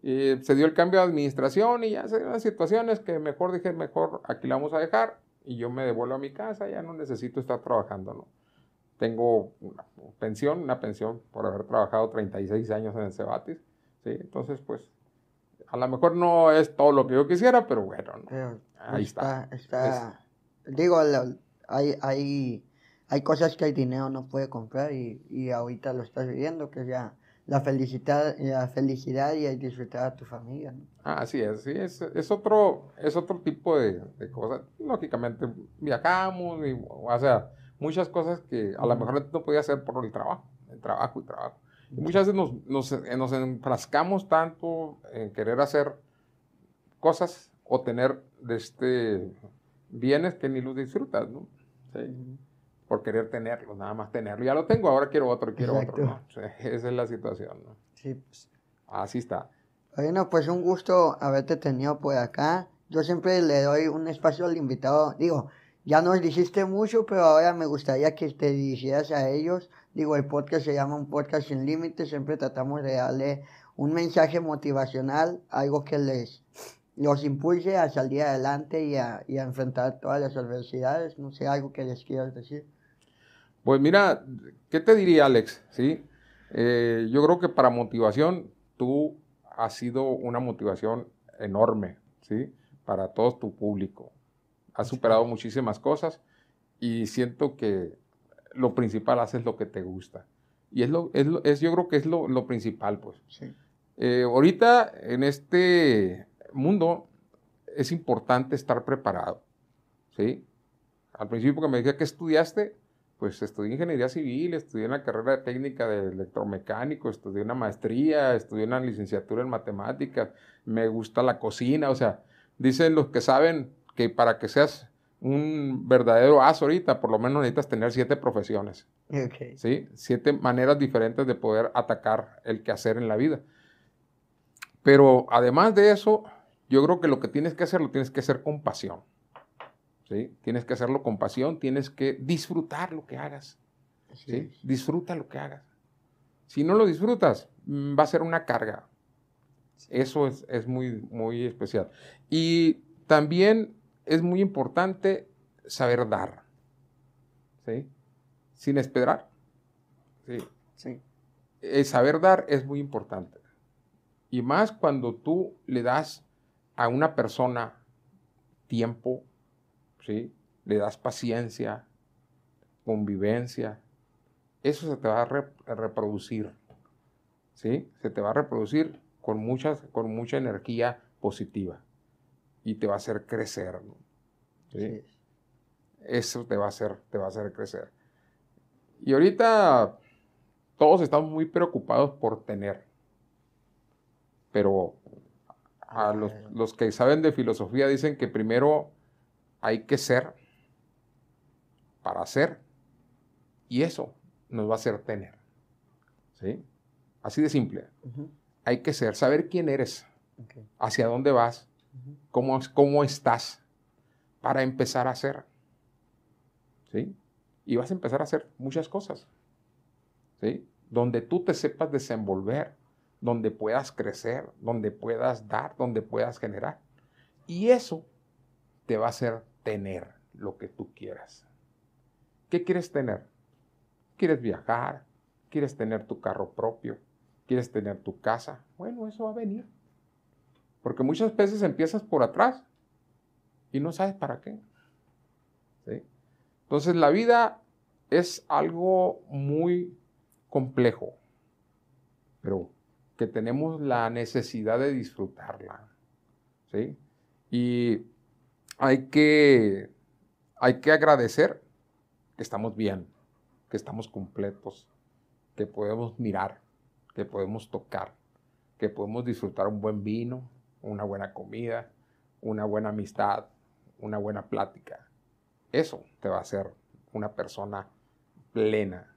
se dio el cambio de administración y ya se dieron las situaciones que mejor dije, mejor aquí la vamos a dejar y yo me devuelvo a mi casa, ya no necesito estar trabajando, ¿no? Tengo una pensión, una pensión por haber trabajado 36 años en el Cebatis, ¿sí? Entonces, pues, a lo mejor no es todo lo que yo quisiera, pero bueno, ahí está. está, digo, hay, hay, hay cosas que el dinero no puede comprar y, y ahorita lo estás viviendo, que ya la felicidad, la felicidad y el disfrutar a tu familia. ah Así es, sí, es, es, otro, es otro tipo de, cosas. Lógicamente viajamos, o sea, muchas cosas que a lo mejor no podía hacer por el trabajo, el trabajo y trabajo. muchas veces nos, eh, nos, enfrascamos tanto en querer hacer cosas o tener de este, bienes que ni los disfrutas, ¿no? Sí por querer tenerlo, nada más tenerlo. Ya lo tengo, ahora quiero otro, quiero otro. ¿no? esa es la situación. ¿no? Sí. Pues. Así está. Bueno, pues un gusto haberte tenido por acá. Yo siempre le doy un espacio al invitado. Digo, ya nos dijiste mucho, pero ahora me gustaría que te dirigieras a ellos. Digo, el podcast se llama un podcast sin límites. Siempre tratamos de darle un mensaje motivacional, algo que les los impulse a salir adelante y a, y a enfrentar todas las adversidades. No sé, algo que les quieras decir. Pues mira, ¿qué te diría Alex? ¿Sí? Eh, yo creo que para motivación tú has sido una motivación enorme, ¿sí? Para todo tu público. Has superado muchísimas cosas y siento que lo principal haces lo que te gusta. Y es lo, es, yo creo que es lo, principal, pues. Sí. Eh, ahorita en este mundo es importante estar preparado, ¿sí? Al principio que me dije que estudiaste, pues estudié ingeniería civil, estudié una carrera técnica de electromecánico, estudié una maestría, estudié una licenciatura en matemáticas, me gusta la cocina, o sea, dicen los que saben que para que seas un verdadero as ahorita, por lo menos necesitas tener siete profesiones, ¿sí? Siete maneras diferentes de poder atacar el quehacer en la vida. Pero además de eso, yo creo que lo que tienes que hacer lo tienes que hacer con pasión. Tienes que hacerlo con pasión, tienes que disfrutar lo que hagas. Disfruta lo que hagas. Si no lo disfrutas, mm, va a ser una carga. Eso es, muy, muy especial. Y también es muy importante saber dar. Sin esperar. El eh, saber dar es muy importante. Y más cuando tú le das a una persona tiempo, le das paciencia, convivencia. Eso se te va a, reproducir, ¿sí? Se te va a reproducir con, muchas, con mucha energía positiva y te va a hacer crecer, Eso te va a hacer, te va a hacer crecer. Y ahorita todos estamos muy preocupados por tener. Pero a los, los, que saben de filosofía dicen que primero hay que ser para ser y eso nos va a hacer tener. ¿Sí? Así de simple. Hay que ser, saber quién eres, hacia dónde vas, cómo, cómo estás, para empezar a ser. ¿Sí? Y vas a empezar a hacer muchas cosas. ¿Sí? Donde tú te sepas desenvolver, donde puedas crecer, donde puedas dar, donde puedas generar. Y eso te va a hacer tener lo que tú quieras. ¿Qué quieres tener? ¿Quieres viajar? ¿Quieres tener tu carro propio? ¿Quieres tener tu casa? Bueno, eso va a venir. Porque muchas veces empiezas por atrás y no sabes para qué. Entonces la vida es algo muy complejo, pero que tenemos la necesidad de disfrutarla. ¿sí? Y hay que, hay que agradecer que estamos bien, que estamos completos, que podemos mirar, que podemos tocar, que podemos disfrutar un buen vino, una buena comida, una buena amistad, una buena plática. Eso te va a hacer una persona plena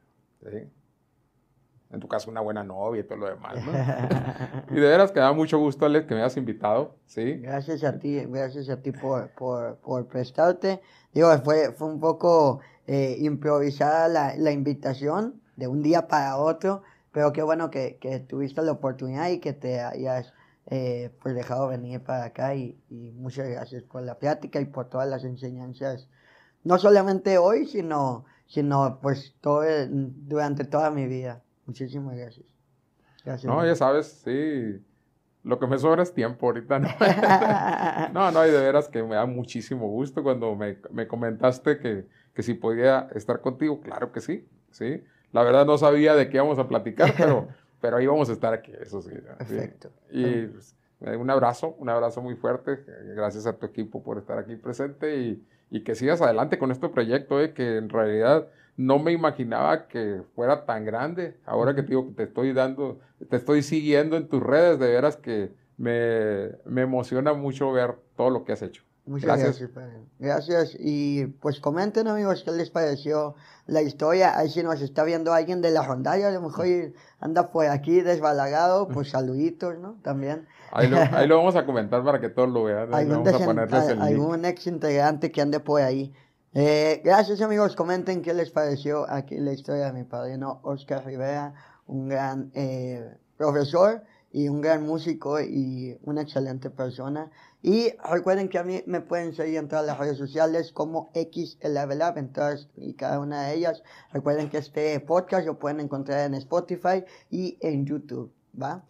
en tu caso una buena novia y todo lo demás, ¿no? y de veras que da mucho gusto, Alex, que me hayas invitado, ¿sí? Gracias a ti, gracias a ti por, por, prestarte. Digo, fue, fue un poco eh, improvisada la, la, invitación de un día para otro, pero qué bueno que, que tuviste la oportunidad y que te hayas eh, pues dejado venir para acá y, y muchas gracias por la plática y por todas las enseñanzas, no solamente hoy, sino, sino pues todo, durante toda mi vida. Muchísimas gracias. no, ya sabes, sí. Lo que me sobra es tiempo ahorita, ¿no? no, no, y de veras que me da muchísimo gusto cuando me, comentaste que, si podía estar contigo. Claro que sí, sí. La verdad no sabía de qué íbamos a platicar, pero, pero ahí vamos a estar aquí, eso sí. Perfecto. Y pues, eh, un abrazo, un abrazo muy fuerte. Gracias a tu equipo por estar aquí presente y, que sigas adelante con este proyecto, ¿eh? que en realidad no me imaginaba que fuera tan grande. Ahora que te digo que te estoy dando, te estoy siguiendo en tus redes, de veras que me, me emociona mucho ver todo lo que has hecho. Muchas gracias. Gracias, Y pues comenten, amigos, qué les pareció la historia. Ahí si nos está viendo alguien de la rondalla, a lo mejor anda por aquí desbalagado, pues saluditos, ¿no? También. Ahí lo, vamos a comentar para que todos lo vean. ¿eh? vamos a ponerles el algún ex integrante que ande por ahí. Eh, gracias amigos, comenten qué les pareció aquí la historia de mi padrino Oscar Rivera, un gran eh, profesor y un gran músico y una excelente persona. Y recuerden que a mí me pueden seguir en todas las redes sociales como X en todas y cada una de ellas. Recuerden que este podcast lo pueden encontrar en Spotify y en YouTube, ¿va?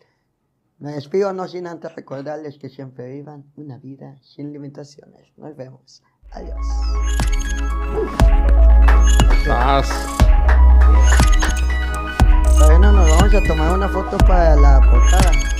Me despido no sin antes recordarles que siempre vivan una vida sin limitaciones. Nos vemos. Adiós. Bueno, nos vamos a tomar una foto para la portada.